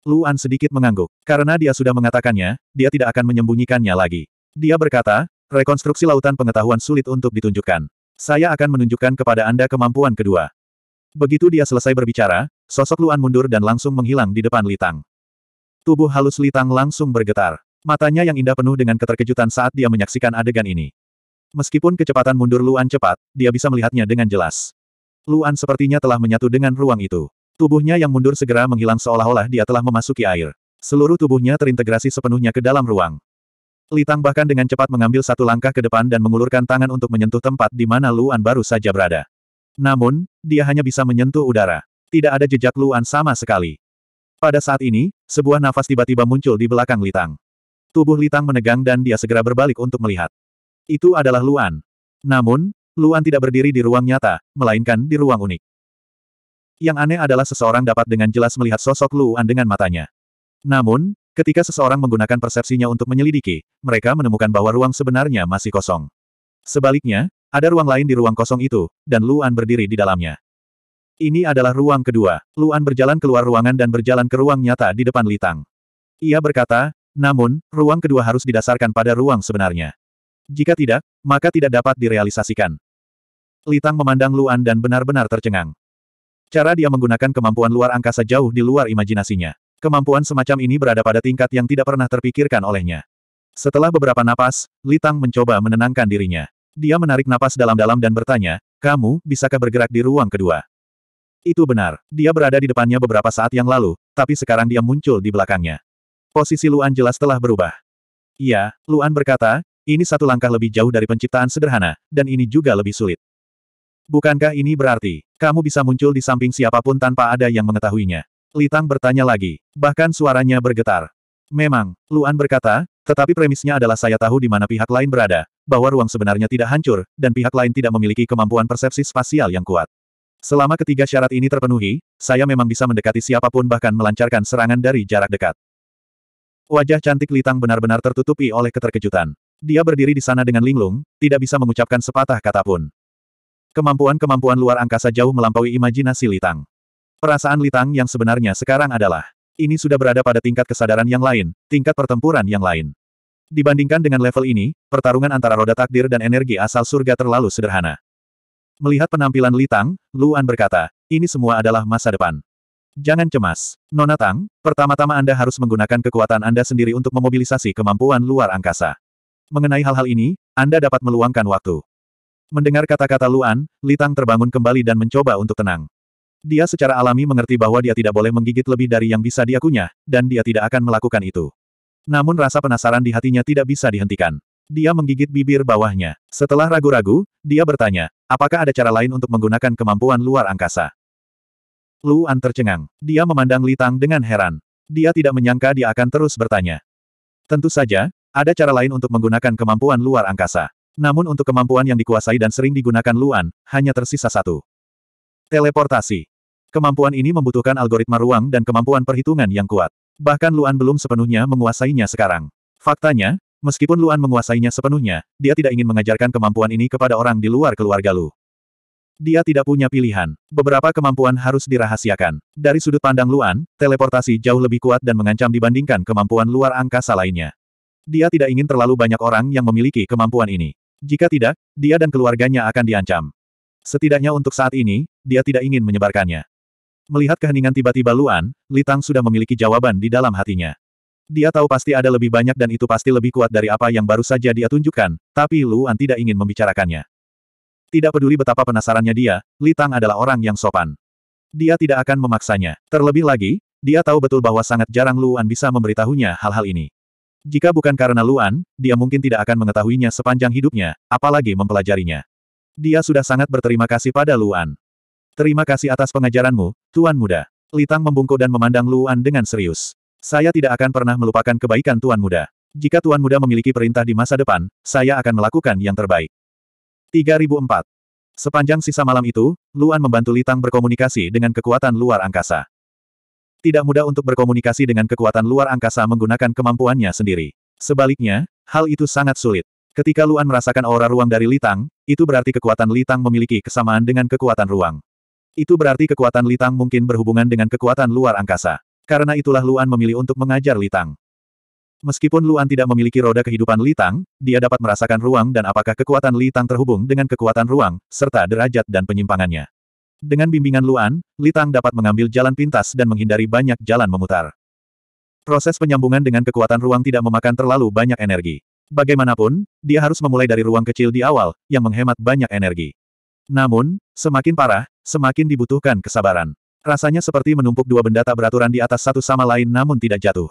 Luan sedikit mengangguk. Karena dia sudah mengatakannya, dia tidak akan menyembunyikannya lagi. Dia berkata, rekonstruksi lautan pengetahuan sulit untuk ditunjukkan. Saya akan menunjukkan kepada Anda kemampuan kedua. Begitu dia selesai berbicara, sosok Luan mundur dan langsung menghilang di depan Litang. Tubuh halus Litang langsung bergetar. Matanya yang indah penuh dengan keterkejutan saat dia menyaksikan adegan ini. Meskipun kecepatan mundur Luan cepat, dia bisa melihatnya dengan jelas. Luan sepertinya telah menyatu dengan ruang itu. Tubuhnya yang mundur segera menghilang seolah-olah dia telah memasuki air. Seluruh tubuhnya terintegrasi sepenuhnya ke dalam ruang. Litang bahkan dengan cepat mengambil satu langkah ke depan dan mengulurkan tangan untuk menyentuh tempat di mana Luan baru saja berada. Namun, dia hanya bisa menyentuh udara. Tidak ada jejak Luan sama sekali. Pada saat ini, sebuah nafas tiba-tiba muncul di belakang Litang. Tubuh Litang menegang dan dia segera berbalik untuk melihat. Itu adalah Luan. Namun, Luan tidak berdiri di ruang nyata, melainkan di ruang unik. Yang aneh adalah seseorang dapat dengan jelas melihat sosok Luan dengan matanya. Namun, Ketika seseorang menggunakan persepsinya untuk menyelidiki, mereka menemukan bahwa ruang sebenarnya masih kosong. Sebaliknya, ada ruang lain di ruang kosong itu, dan Luan berdiri di dalamnya. Ini adalah ruang kedua. Luan berjalan keluar ruangan dan berjalan ke ruang nyata di depan Litang. Ia berkata, namun, ruang kedua harus didasarkan pada ruang sebenarnya. Jika tidak, maka tidak dapat direalisasikan. Litang memandang Luan dan benar-benar tercengang. Cara dia menggunakan kemampuan luar angkasa jauh di luar imajinasinya. Kemampuan semacam ini berada pada tingkat yang tidak pernah terpikirkan olehnya. Setelah beberapa napas, Li Tang mencoba menenangkan dirinya. Dia menarik napas dalam-dalam dan bertanya, kamu, bisakah bergerak di ruang kedua? Itu benar, dia berada di depannya beberapa saat yang lalu, tapi sekarang dia muncul di belakangnya. Posisi Luan jelas telah berubah. Iya, Luan berkata, ini satu langkah lebih jauh dari penciptaan sederhana, dan ini juga lebih sulit. Bukankah ini berarti, kamu bisa muncul di samping siapapun tanpa ada yang mengetahuinya? Litang bertanya lagi. Bahkan suaranya bergetar. Memang, Luan berkata, tetapi premisnya adalah saya tahu di mana pihak lain berada, bahwa ruang sebenarnya tidak hancur, dan pihak lain tidak memiliki kemampuan persepsi spasial yang kuat. Selama ketiga syarat ini terpenuhi, saya memang bisa mendekati siapapun bahkan melancarkan serangan dari jarak dekat. Wajah cantik Litang benar-benar tertutupi oleh keterkejutan. Dia berdiri di sana dengan linglung, tidak bisa mengucapkan sepatah kata pun. Kemampuan-kemampuan luar angkasa jauh melampaui imajinasi Litang. Perasaan Litang yang sebenarnya sekarang adalah, ini sudah berada pada tingkat kesadaran yang lain, tingkat pertempuran yang lain. Dibandingkan dengan level ini, pertarungan antara roda takdir dan energi asal surga terlalu sederhana. Melihat penampilan Litang, Luan berkata, ini semua adalah masa depan. Jangan cemas. Nona Tang, pertama-tama Anda harus menggunakan kekuatan Anda sendiri untuk memobilisasi kemampuan luar angkasa. Mengenai hal-hal ini, Anda dapat meluangkan waktu. Mendengar kata-kata Luan, Litang terbangun kembali dan mencoba untuk tenang. Dia secara alami mengerti bahwa dia tidak boleh menggigit lebih dari yang bisa dia diakunya, dan dia tidak akan melakukan itu. Namun rasa penasaran di hatinya tidak bisa dihentikan. Dia menggigit bibir bawahnya. Setelah ragu-ragu, dia bertanya, apakah ada cara lain untuk menggunakan kemampuan luar angkasa? Luan tercengang. Dia memandang Litang dengan heran. Dia tidak menyangka dia akan terus bertanya. Tentu saja, ada cara lain untuk menggunakan kemampuan luar angkasa. Namun untuk kemampuan yang dikuasai dan sering digunakan Luan, hanya tersisa satu. Teleportasi. Kemampuan ini membutuhkan algoritma ruang dan kemampuan perhitungan yang kuat. Bahkan Luan belum sepenuhnya menguasainya sekarang. Faktanya, meskipun Luan menguasainya sepenuhnya, dia tidak ingin mengajarkan kemampuan ini kepada orang di luar keluarga Lu. Dia tidak punya pilihan. Beberapa kemampuan harus dirahasiakan. Dari sudut pandang Luan, teleportasi jauh lebih kuat dan mengancam dibandingkan kemampuan luar angkasa lainnya. Dia tidak ingin terlalu banyak orang yang memiliki kemampuan ini. Jika tidak, dia dan keluarganya akan diancam. Setidaknya untuk saat ini, dia tidak ingin menyebarkannya. Melihat keheningan tiba-tiba Luan, Litang sudah memiliki jawaban di dalam hatinya. Dia tahu pasti ada lebih banyak dan itu pasti lebih kuat dari apa yang baru saja dia tunjukkan, tapi Luan tidak ingin membicarakannya. Tidak peduli betapa penasarannya dia, Litang adalah orang yang sopan. Dia tidak akan memaksanya. Terlebih lagi, dia tahu betul bahwa sangat jarang Luan bisa memberitahunya hal-hal ini. Jika bukan karena Luan, dia mungkin tidak akan mengetahuinya sepanjang hidupnya, apalagi mempelajarinya. Dia sudah sangat berterima kasih pada Luan. Terima kasih atas pengajaranmu, Tuan Muda. Litang membungkuk dan memandang Luan dengan serius. Saya tidak akan pernah melupakan kebaikan Tuan Muda. Jika Tuan Muda memiliki perintah di masa depan, saya akan melakukan yang terbaik. 3004. Sepanjang sisa malam itu, Luan membantu Litang berkomunikasi dengan kekuatan luar angkasa. Tidak mudah untuk berkomunikasi dengan kekuatan luar angkasa menggunakan kemampuannya sendiri. Sebaliknya, hal itu sangat sulit. Ketika Luan merasakan aura ruang dari Litang, itu berarti kekuatan Litang memiliki kesamaan dengan kekuatan ruang. Itu berarti kekuatan Litang mungkin berhubungan dengan kekuatan luar angkasa. Karena itulah Luan memilih untuk mengajar Litang. Meskipun Luan tidak memiliki roda kehidupan Litang, dia dapat merasakan ruang dan apakah kekuatan Litang terhubung dengan kekuatan ruang, serta derajat dan penyimpangannya. Dengan bimbingan Luan, Litang dapat mengambil jalan pintas dan menghindari banyak jalan memutar. Proses penyambungan dengan kekuatan ruang tidak memakan terlalu banyak energi. Bagaimanapun, dia harus memulai dari ruang kecil di awal, yang menghemat banyak energi. Namun, semakin parah, semakin dibutuhkan kesabaran. Rasanya seperti menumpuk dua benda tak beraturan di atas satu sama lain namun tidak jatuh.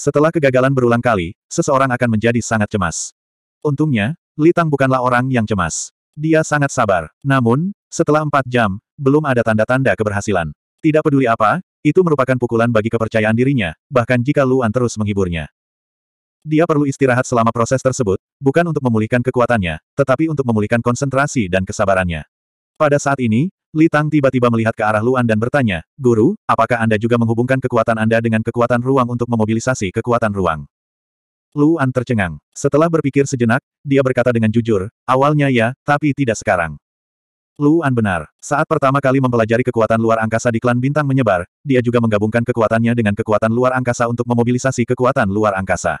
Setelah kegagalan berulang kali, seseorang akan menjadi sangat cemas. Untungnya, Litang bukanlah orang yang cemas. Dia sangat sabar. Namun, setelah empat jam, belum ada tanda-tanda keberhasilan. Tidak peduli apa, itu merupakan pukulan bagi kepercayaan dirinya, bahkan jika Luan terus menghiburnya. Dia perlu istirahat selama proses tersebut, bukan untuk memulihkan kekuatannya, tetapi untuk memulihkan konsentrasi dan kesabarannya. Pada saat ini, Li Tang tiba-tiba melihat ke arah Luan dan bertanya, Guru, apakah Anda juga menghubungkan kekuatan Anda dengan kekuatan ruang untuk memobilisasi kekuatan ruang? Luan tercengang. Setelah berpikir sejenak, dia berkata dengan jujur, awalnya ya, tapi tidak sekarang. Luan benar. Saat pertama kali mempelajari kekuatan luar angkasa di klan bintang menyebar, dia juga menggabungkan kekuatannya dengan kekuatan luar angkasa untuk memobilisasi kekuatan luar angkasa.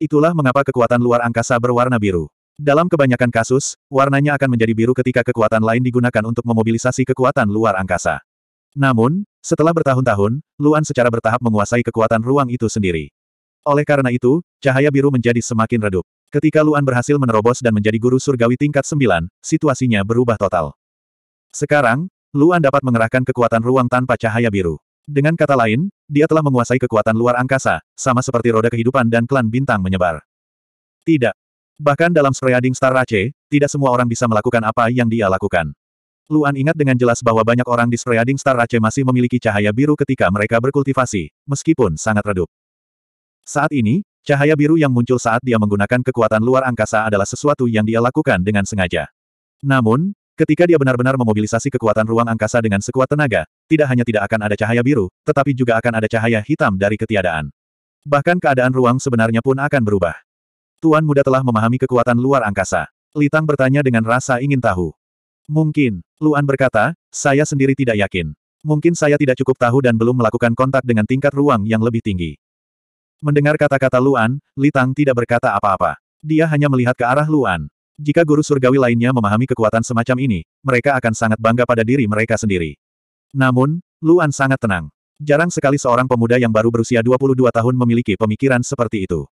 Itulah mengapa kekuatan luar angkasa berwarna biru. Dalam kebanyakan kasus, warnanya akan menjadi biru ketika kekuatan lain digunakan untuk memobilisasi kekuatan luar angkasa. Namun, setelah bertahun-tahun, Luan secara bertahap menguasai kekuatan ruang itu sendiri. Oleh karena itu, cahaya biru menjadi semakin redup. Ketika Luan berhasil menerobos dan menjadi guru surgawi tingkat 9, situasinya berubah total. Sekarang, Luan dapat mengerahkan kekuatan ruang tanpa cahaya biru. Dengan kata lain, dia telah menguasai kekuatan luar angkasa, sama seperti roda kehidupan dan klan bintang menyebar. Tidak, Bahkan dalam Spreading Star Race, tidak semua orang bisa melakukan apa yang dia lakukan. Luan ingat dengan jelas bahwa banyak orang di Spreading Star Race masih memiliki cahaya biru ketika mereka berkultivasi, meskipun sangat redup. Saat ini, cahaya biru yang muncul saat dia menggunakan kekuatan luar angkasa adalah sesuatu yang dia lakukan dengan sengaja. Namun, ketika dia benar-benar memobilisasi kekuatan ruang angkasa dengan sekuat tenaga, tidak hanya tidak akan ada cahaya biru, tetapi juga akan ada cahaya hitam dari ketiadaan. Bahkan keadaan ruang sebenarnya pun akan berubah. Tuan muda telah memahami kekuatan luar angkasa. Litang bertanya dengan rasa ingin tahu. Mungkin, Luan berkata, saya sendiri tidak yakin. Mungkin saya tidak cukup tahu dan belum melakukan kontak dengan tingkat ruang yang lebih tinggi. Mendengar kata-kata Luan, Litang tidak berkata apa-apa. Dia hanya melihat ke arah Luan. Jika guru surgawi lainnya memahami kekuatan semacam ini, mereka akan sangat bangga pada diri mereka sendiri. Namun, Luan sangat tenang. Jarang sekali seorang pemuda yang baru berusia 22 tahun memiliki pemikiran seperti itu.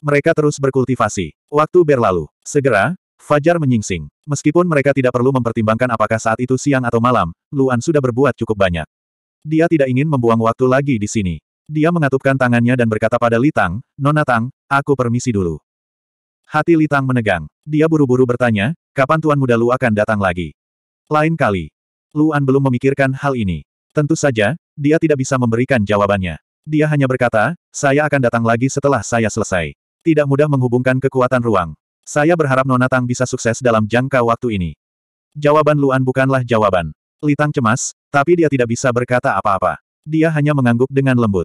Mereka terus berkultivasi. Waktu berlalu. Segera, Fajar menyingsing. Meskipun mereka tidak perlu mempertimbangkan apakah saat itu siang atau malam, Luan sudah berbuat cukup banyak. Dia tidak ingin membuang waktu lagi di sini. Dia mengatupkan tangannya dan berkata pada Litang, Nona Tang, aku permisi dulu. Hati Litang menegang. Dia buru-buru bertanya, kapan Tuan Muda Lu akan datang lagi? Lain kali. Luan belum memikirkan hal ini. Tentu saja, dia tidak bisa memberikan jawabannya. Dia hanya berkata, saya akan datang lagi setelah saya selesai. Tidak mudah menghubungkan kekuatan ruang. Saya berharap Nona Tang bisa sukses dalam jangka waktu ini. Jawaban Luan bukanlah jawaban. Litang cemas, tapi dia tidak bisa berkata apa-apa. Dia hanya mengangguk dengan lembut.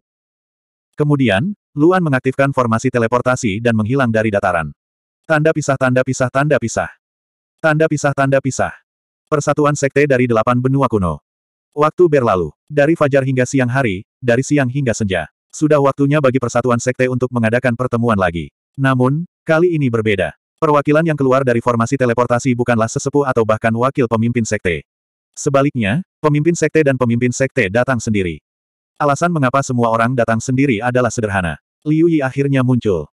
Kemudian, Luan mengaktifkan formasi teleportasi dan menghilang dari dataran. Tanda pisah tanda pisah tanda pisah. Tanda pisah tanda pisah. Persatuan sekte dari delapan benua kuno. Waktu berlalu. Dari fajar hingga siang hari, dari siang hingga senja. Sudah waktunya bagi persatuan sekte untuk mengadakan pertemuan lagi. Namun, kali ini berbeda. Perwakilan yang keluar dari formasi teleportasi bukanlah sesepuh atau bahkan wakil pemimpin sekte. Sebaliknya, pemimpin sekte dan pemimpin sekte datang sendiri. Alasan mengapa semua orang datang sendiri adalah sederhana. Liu Yi akhirnya muncul.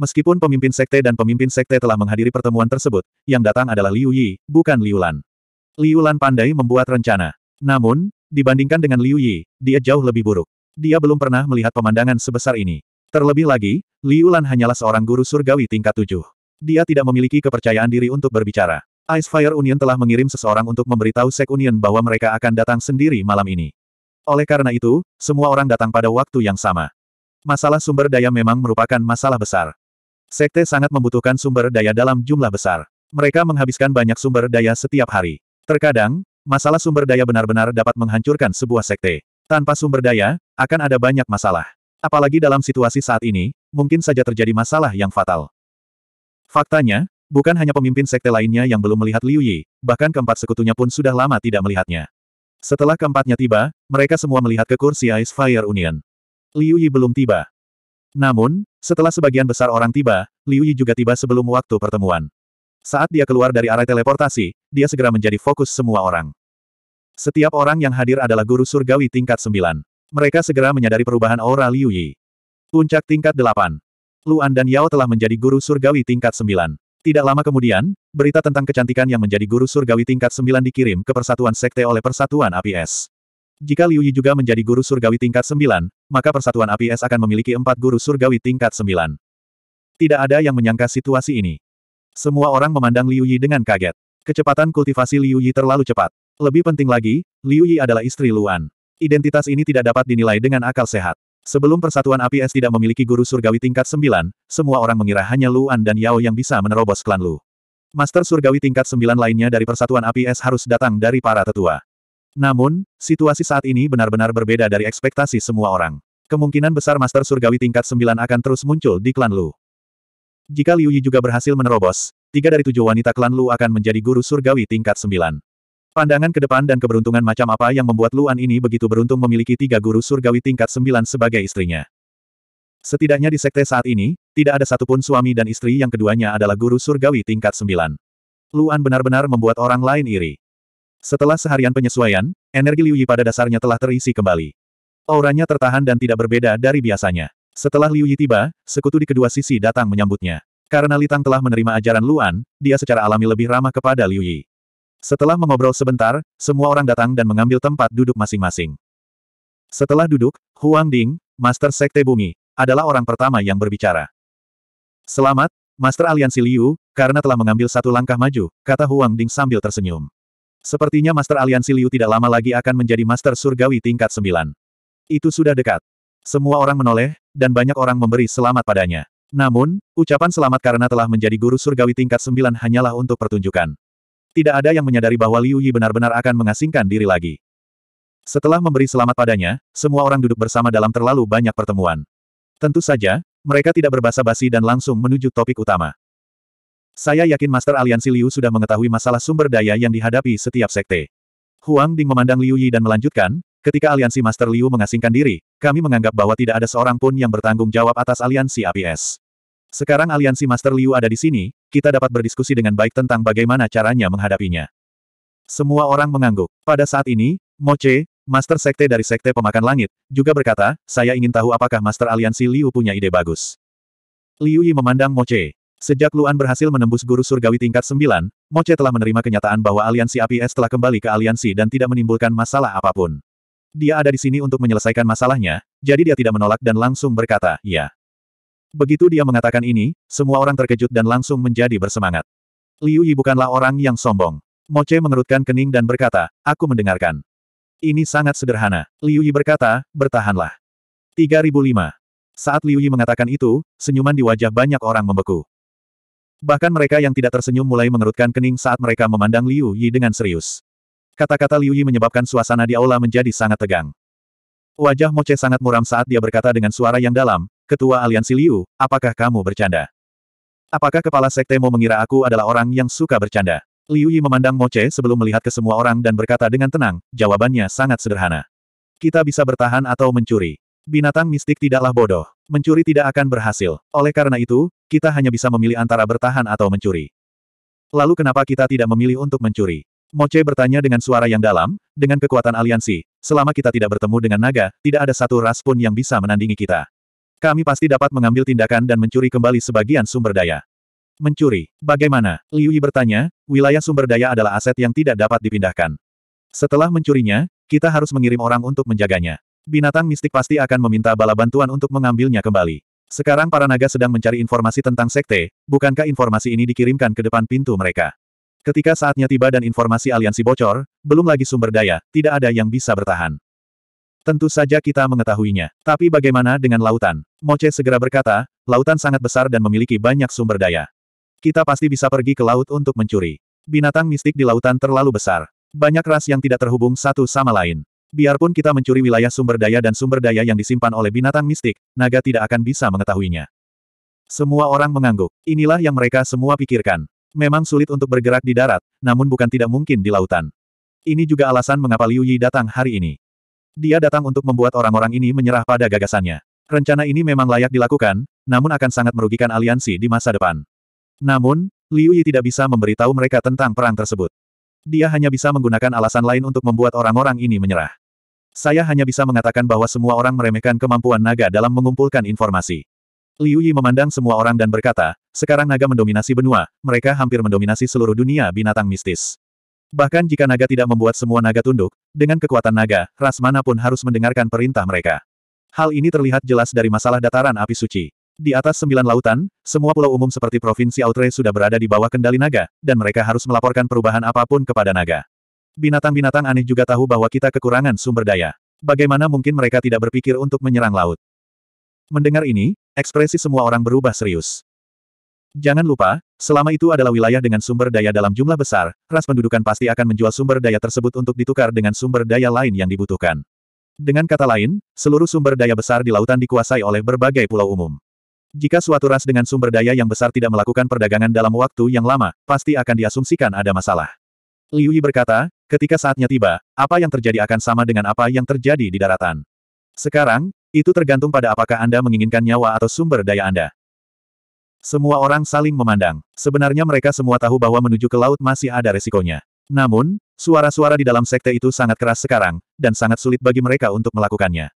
Meskipun pemimpin sekte dan pemimpin sekte telah menghadiri pertemuan tersebut, yang datang adalah Liu Yi, bukan Liu Lan. Liu Lan pandai membuat rencana. Namun, dibandingkan dengan Liu Yi, dia jauh lebih buruk. Dia belum pernah melihat pemandangan sebesar ini. Terlebih lagi, Liu Lan hanyalah seorang guru surgawi tingkat tujuh. Dia tidak memiliki kepercayaan diri untuk berbicara. Ice Fire Union telah mengirim seseorang untuk memberitahu Sek Union bahwa mereka akan datang sendiri malam ini. Oleh karena itu, semua orang datang pada waktu yang sama. Masalah sumber daya memang merupakan masalah besar. Sekte sangat membutuhkan sumber daya dalam jumlah besar. Mereka menghabiskan banyak sumber daya setiap hari. Terkadang, masalah sumber daya benar-benar dapat menghancurkan sebuah sekte. Tanpa sumber daya, akan ada banyak masalah. Apalagi dalam situasi saat ini, mungkin saja terjadi masalah yang fatal. Faktanya, bukan hanya pemimpin sekte lainnya yang belum melihat Liu Yi, bahkan keempat sekutunya pun sudah lama tidak melihatnya. Setelah keempatnya tiba, mereka semua melihat ke kursi Ice Fire Union. Liu Yi belum tiba. Namun, setelah sebagian besar orang tiba, Liu Yi juga tiba sebelum waktu pertemuan. Saat dia keluar dari area teleportasi, dia segera menjadi fokus semua orang. Setiap orang yang hadir adalah guru surgawi tingkat 9. Mereka segera menyadari perubahan aura Liu Yi. Puncak tingkat 8. Luan dan Yao telah menjadi guru surgawi tingkat 9. Tidak lama kemudian, berita tentang kecantikan yang menjadi guru surgawi tingkat 9 dikirim ke Persatuan Sekte oleh Persatuan APS. Jika Liu Yi juga menjadi guru surgawi tingkat 9, maka Persatuan APS akan memiliki empat guru surgawi tingkat 9. Tidak ada yang menyangka situasi ini. Semua orang memandang Liu Yi dengan kaget. Kecepatan kultivasi Liu Yi terlalu cepat. Lebih penting lagi, Liu Yi adalah istri Luan. Identitas ini tidak dapat dinilai dengan akal sehat. Sebelum Persatuan Api Es tidak memiliki guru surgawi tingkat 9, semua orang mengira hanya Luan dan Yao yang bisa menerobos klan Lu. Master surgawi tingkat 9 lainnya dari Persatuan Api Es harus datang dari para tetua. Namun, situasi saat ini benar-benar berbeda dari ekspektasi semua orang. Kemungkinan besar Master Surgawi tingkat 9 akan terus muncul di klan Lu. Jika Liu Yi juga berhasil menerobos, tiga dari tujuh wanita klan Lu akan menjadi guru surgawi tingkat 9. Pandangan ke depan dan keberuntungan macam apa yang membuat Luan ini begitu beruntung memiliki tiga guru surgawi tingkat sembilan sebagai istrinya. Setidaknya di sekte saat ini, tidak ada satupun suami dan istri yang keduanya adalah guru surgawi tingkat sembilan. Luan benar-benar membuat orang lain iri. Setelah seharian penyesuaian, energi Liu Yi pada dasarnya telah terisi kembali. Auranya tertahan dan tidak berbeda dari biasanya. Setelah Liu Yi tiba, sekutu di kedua sisi datang menyambutnya. Karena Litang telah menerima ajaran Luan, dia secara alami lebih ramah kepada Liu Yi. Setelah mengobrol sebentar, semua orang datang dan mengambil tempat duduk masing-masing. Setelah duduk, Huang Ding, Master Sekte Bumi, adalah orang pertama yang berbicara. Selamat, Master Aliansi Liu, karena telah mengambil satu langkah maju, kata Huang Ding sambil tersenyum. Sepertinya Master Aliansi Liu tidak lama lagi akan menjadi Master Surgawi tingkat 9. Itu sudah dekat. Semua orang menoleh, dan banyak orang memberi selamat padanya. Namun, ucapan selamat karena telah menjadi guru surgawi tingkat 9 hanyalah untuk pertunjukan. Tidak ada yang menyadari bahwa Liu Yi benar-benar akan mengasingkan diri lagi. Setelah memberi selamat padanya, semua orang duduk bersama dalam terlalu banyak pertemuan. Tentu saja, mereka tidak berbasa-basi dan langsung menuju topik utama. Saya yakin Master Aliansi Liu sudah mengetahui masalah sumber daya yang dihadapi setiap sekte. Huang Ding memandang Liu Yi dan melanjutkan, ketika Aliansi Master Liu mengasingkan diri, kami menganggap bahwa tidak ada seorang pun yang bertanggung jawab atas Aliansi APS. Sekarang aliansi Master Liu ada di sini, kita dapat berdiskusi dengan baik tentang bagaimana caranya menghadapinya. Semua orang mengangguk. Pada saat ini, Moce, Master Sekte dari Sekte Pemakan Langit, juga berkata, saya ingin tahu apakah Master Aliansi Liu punya ide bagus. Liu Yi memandang Moce. Sejak Luan berhasil menembus guru surgawi tingkat 9, Moce telah menerima kenyataan bahwa aliansi APS telah kembali ke aliansi dan tidak menimbulkan masalah apapun. Dia ada di sini untuk menyelesaikan masalahnya, jadi dia tidak menolak dan langsung berkata, ya. Begitu dia mengatakan ini, semua orang terkejut dan langsung menjadi bersemangat. Liu Yi bukanlah orang yang sombong. Moce mengerutkan kening dan berkata, aku mendengarkan. Ini sangat sederhana. Liu Yi berkata, bertahanlah. 3005. Saat Liu Yi mengatakan itu, senyuman di wajah banyak orang membeku. Bahkan mereka yang tidak tersenyum mulai mengerutkan kening saat mereka memandang Liu Yi dengan serius. Kata-kata Liu Yi menyebabkan suasana di aula menjadi sangat tegang. Wajah Moce sangat muram saat dia berkata dengan suara yang dalam, Ketua Aliansi Liu, apakah kamu bercanda? Apakah kepala sekte mau mengira aku adalah orang yang suka bercanda? Liu Yi memandang Che sebelum melihat ke semua orang dan berkata dengan tenang, jawabannya sangat sederhana. Kita bisa bertahan atau mencuri. Binatang mistik tidaklah bodoh. Mencuri tidak akan berhasil. Oleh karena itu, kita hanya bisa memilih antara bertahan atau mencuri. Lalu kenapa kita tidak memilih untuk mencuri? Che bertanya dengan suara yang dalam, dengan kekuatan aliansi, selama kita tidak bertemu dengan naga, tidak ada satu ras pun yang bisa menandingi kita. Kami pasti dapat mengambil tindakan dan mencuri kembali sebagian sumber daya. Mencuri. Bagaimana? Liu Yi bertanya, wilayah sumber daya adalah aset yang tidak dapat dipindahkan. Setelah mencurinya, kita harus mengirim orang untuk menjaganya. Binatang mistik pasti akan meminta bala bantuan untuk mengambilnya kembali. Sekarang para naga sedang mencari informasi tentang sekte, bukankah informasi ini dikirimkan ke depan pintu mereka? Ketika saatnya tiba dan informasi aliansi bocor, belum lagi sumber daya, tidak ada yang bisa bertahan. Tentu saja kita mengetahuinya. Tapi bagaimana dengan lautan? Moce segera berkata, lautan sangat besar dan memiliki banyak sumber daya. Kita pasti bisa pergi ke laut untuk mencuri. Binatang mistik di lautan terlalu besar. Banyak ras yang tidak terhubung satu sama lain. Biarpun kita mencuri wilayah sumber daya dan sumber daya yang disimpan oleh binatang mistik, naga tidak akan bisa mengetahuinya. Semua orang mengangguk. Inilah yang mereka semua pikirkan. Memang sulit untuk bergerak di darat, namun bukan tidak mungkin di lautan. Ini juga alasan mengapa Liu Yi datang hari ini. Dia datang untuk membuat orang-orang ini menyerah pada gagasannya. Rencana ini memang layak dilakukan, namun akan sangat merugikan aliansi di masa depan. Namun, Liu Yi tidak bisa memberitahu mereka tentang perang tersebut. Dia hanya bisa menggunakan alasan lain untuk membuat orang-orang ini menyerah. Saya hanya bisa mengatakan bahwa semua orang meremehkan kemampuan naga dalam mengumpulkan informasi. Liu Yi memandang semua orang dan berkata, sekarang naga mendominasi benua, mereka hampir mendominasi seluruh dunia binatang mistis. Bahkan jika naga tidak membuat semua naga tunduk, dengan kekuatan naga, ras pun harus mendengarkan perintah mereka. Hal ini terlihat jelas dari masalah dataran api suci. Di atas sembilan lautan, semua pulau umum seperti Provinsi Outre sudah berada di bawah kendali naga, dan mereka harus melaporkan perubahan apapun kepada naga. Binatang-binatang aneh juga tahu bahwa kita kekurangan sumber daya. Bagaimana mungkin mereka tidak berpikir untuk menyerang laut? Mendengar ini, ekspresi semua orang berubah serius. Jangan lupa, selama itu adalah wilayah dengan sumber daya dalam jumlah besar, ras pendudukan pasti akan menjual sumber daya tersebut untuk ditukar dengan sumber daya lain yang dibutuhkan. Dengan kata lain, seluruh sumber daya besar di lautan dikuasai oleh berbagai pulau umum. Jika suatu ras dengan sumber daya yang besar tidak melakukan perdagangan dalam waktu yang lama, pasti akan diasumsikan ada masalah. Liu Yi berkata, ketika saatnya tiba, apa yang terjadi akan sama dengan apa yang terjadi di daratan. Sekarang, itu tergantung pada apakah Anda menginginkan nyawa atau sumber daya Anda. Semua orang saling memandang. Sebenarnya mereka semua tahu bahwa menuju ke laut masih ada resikonya. Namun, suara-suara di dalam sekte itu sangat keras sekarang, dan sangat sulit bagi mereka untuk melakukannya.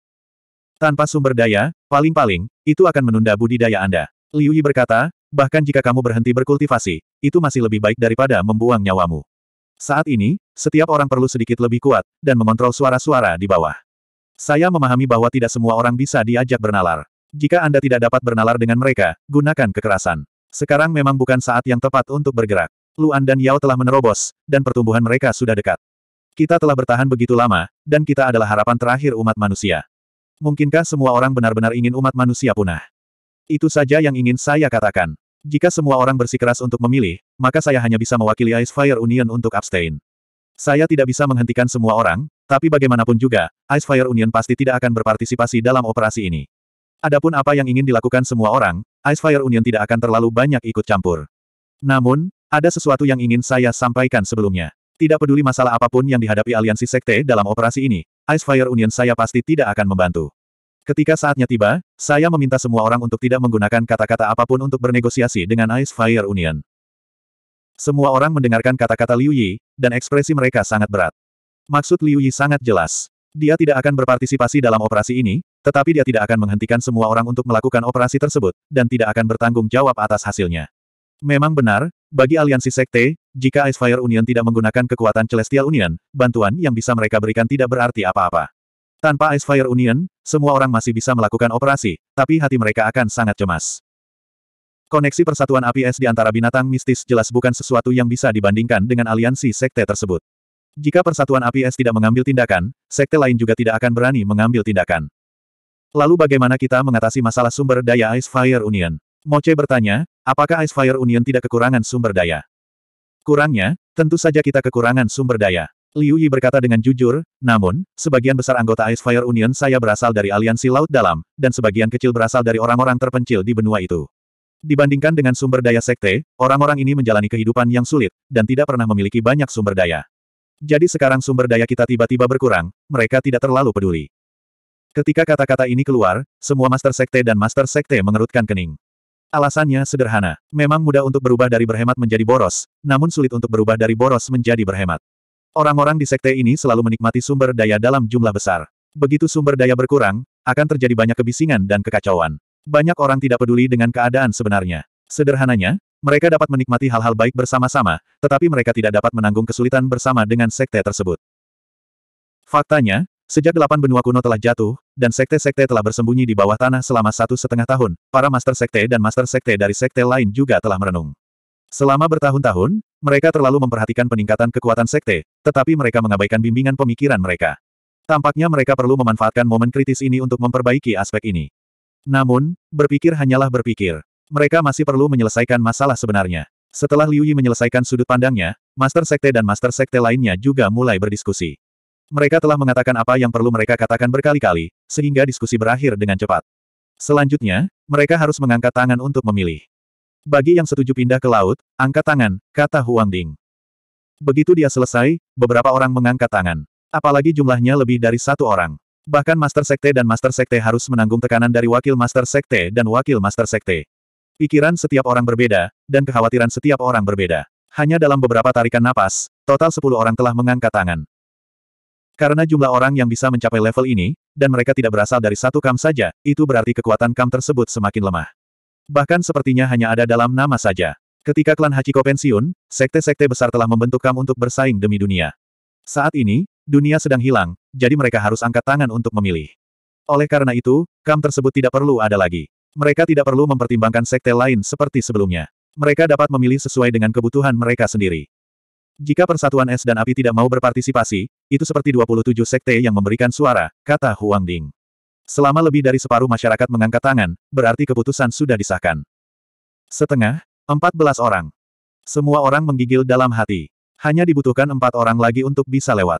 Tanpa sumber daya, paling-paling, itu akan menunda budidaya Anda. Liu Yi berkata, bahkan jika kamu berhenti berkultivasi, itu masih lebih baik daripada membuang nyawamu. Saat ini, setiap orang perlu sedikit lebih kuat, dan mengontrol suara-suara di bawah. Saya memahami bahwa tidak semua orang bisa diajak bernalar. Jika Anda tidak dapat bernalar dengan mereka, gunakan kekerasan. Sekarang memang bukan saat yang tepat untuk bergerak. Luan dan Yao telah menerobos, dan pertumbuhan mereka sudah dekat. Kita telah bertahan begitu lama, dan kita adalah harapan terakhir umat manusia. Mungkinkah semua orang benar-benar ingin umat manusia punah? Itu saja yang ingin saya katakan. Jika semua orang bersikeras untuk memilih, maka saya hanya bisa mewakili Ice Fire Union untuk abstain. Saya tidak bisa menghentikan semua orang, tapi bagaimanapun juga, Ice Fire Union pasti tidak akan berpartisipasi dalam operasi ini. Adapun apa yang ingin dilakukan semua orang, Ice Fire Union tidak akan terlalu banyak ikut campur. Namun, ada sesuatu yang ingin saya sampaikan sebelumnya. Tidak peduli masalah apapun yang dihadapi aliansi sekte dalam operasi ini, Ice Fire Union saya pasti tidak akan membantu. Ketika saatnya tiba, saya meminta semua orang untuk tidak menggunakan kata-kata apapun untuk bernegosiasi dengan Ice Fire Union. Semua orang mendengarkan kata-kata Liu Yi, dan ekspresi mereka sangat berat. Maksud Liu Yi sangat jelas. Dia tidak akan berpartisipasi dalam operasi ini, tetapi dia tidak akan menghentikan semua orang untuk melakukan operasi tersebut, dan tidak akan bertanggung jawab atas hasilnya. Memang benar, bagi aliansi sekte, jika Ice Fire Union tidak menggunakan kekuatan Celestial Union, bantuan yang bisa mereka berikan tidak berarti apa-apa. Tanpa Ice Fire Union, semua orang masih bisa melakukan operasi, tapi hati mereka akan sangat cemas. Koneksi persatuan api es di antara binatang mistis jelas bukan sesuatu yang bisa dibandingkan dengan aliansi sekte tersebut. Jika persatuan api es tidak mengambil tindakan, sekte lain juga tidak akan berani mengambil tindakan. Lalu bagaimana kita mengatasi masalah sumber daya Ice Fire Union? Moce bertanya, apakah Ice Fire Union tidak kekurangan sumber daya? Kurangnya, tentu saja kita kekurangan sumber daya. Liu Yi berkata dengan jujur, namun, sebagian besar anggota Ice Fire Union saya berasal dari aliansi laut dalam, dan sebagian kecil berasal dari orang-orang terpencil di benua itu. Dibandingkan dengan sumber daya sekte, orang-orang ini menjalani kehidupan yang sulit, dan tidak pernah memiliki banyak sumber daya. Jadi sekarang sumber daya kita tiba-tiba berkurang, mereka tidak terlalu peduli. Ketika kata-kata ini keluar, semua Master Sekte dan Master Sekte mengerutkan kening. Alasannya sederhana. Memang mudah untuk berubah dari berhemat menjadi boros, namun sulit untuk berubah dari boros menjadi berhemat. Orang-orang di sekte ini selalu menikmati sumber daya dalam jumlah besar. Begitu sumber daya berkurang, akan terjadi banyak kebisingan dan kekacauan. Banyak orang tidak peduli dengan keadaan sebenarnya. Sederhananya, mereka dapat menikmati hal-hal baik bersama-sama, tetapi mereka tidak dapat menanggung kesulitan bersama dengan sekte tersebut. Faktanya, Sejak delapan benua kuno telah jatuh, dan sekte-sekte telah bersembunyi di bawah tanah selama satu setengah tahun, para master sekte dan master sekte dari sekte lain juga telah merenung. Selama bertahun-tahun, mereka terlalu memperhatikan peningkatan kekuatan sekte, tetapi mereka mengabaikan bimbingan pemikiran mereka. Tampaknya mereka perlu memanfaatkan momen kritis ini untuk memperbaiki aspek ini. Namun, berpikir hanyalah berpikir. Mereka masih perlu menyelesaikan masalah sebenarnya. Setelah Liu Yi menyelesaikan sudut pandangnya, Master Sekte dan Master Sekte lainnya juga mulai berdiskusi. Mereka telah mengatakan apa yang perlu mereka katakan berkali-kali, sehingga diskusi berakhir dengan cepat. Selanjutnya, mereka harus mengangkat tangan untuk memilih. Bagi yang setuju pindah ke laut, angkat tangan, kata Huang Ding. Begitu dia selesai, beberapa orang mengangkat tangan. Apalagi jumlahnya lebih dari satu orang. Bahkan Master Sekte dan Master Sekte harus menanggung tekanan dari Wakil Master Sekte dan Wakil Master Sekte. Pikiran setiap orang berbeda, dan kekhawatiran setiap orang berbeda. Hanya dalam beberapa tarikan napas, total sepuluh orang telah mengangkat tangan. Karena jumlah orang yang bisa mencapai level ini, dan mereka tidak berasal dari satu kam saja, itu berarti kekuatan kam tersebut semakin lemah. Bahkan sepertinya hanya ada dalam nama saja. Ketika klan Hachiko pensiun, sekte-sekte besar telah membentuk kam untuk bersaing demi dunia. Saat ini, dunia sedang hilang, jadi mereka harus angkat tangan untuk memilih. Oleh karena itu, kam tersebut tidak perlu ada lagi. Mereka tidak perlu mempertimbangkan sekte lain seperti sebelumnya. Mereka dapat memilih sesuai dengan kebutuhan mereka sendiri. Jika persatuan es dan api tidak mau berpartisipasi, itu seperti 27 sekte yang memberikan suara, kata Huang Ding. Selama lebih dari separuh masyarakat mengangkat tangan, berarti keputusan sudah disahkan. Setengah, 14 orang. Semua orang menggigil dalam hati. Hanya dibutuhkan empat orang lagi untuk bisa lewat.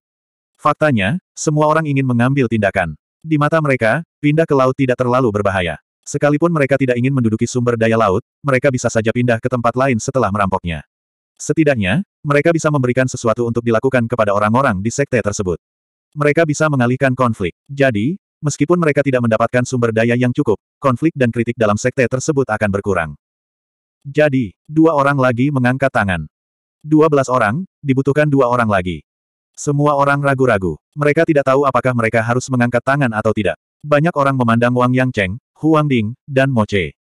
Faktanya, semua orang ingin mengambil tindakan. Di mata mereka, pindah ke laut tidak terlalu berbahaya. Sekalipun mereka tidak ingin menduduki sumber daya laut, mereka bisa saja pindah ke tempat lain setelah merampoknya. Setidaknya, mereka bisa memberikan sesuatu untuk dilakukan kepada orang-orang di sekte tersebut. Mereka bisa mengalihkan konflik. Jadi, meskipun mereka tidak mendapatkan sumber daya yang cukup, konflik dan kritik dalam sekte tersebut akan berkurang. Jadi, dua orang lagi mengangkat tangan. Dua belas orang, dibutuhkan dua orang lagi. Semua orang ragu-ragu. Mereka tidak tahu apakah mereka harus mengangkat tangan atau tidak. Banyak orang memandang Wang Yang Cheng, Huang Ding, dan Mo Che.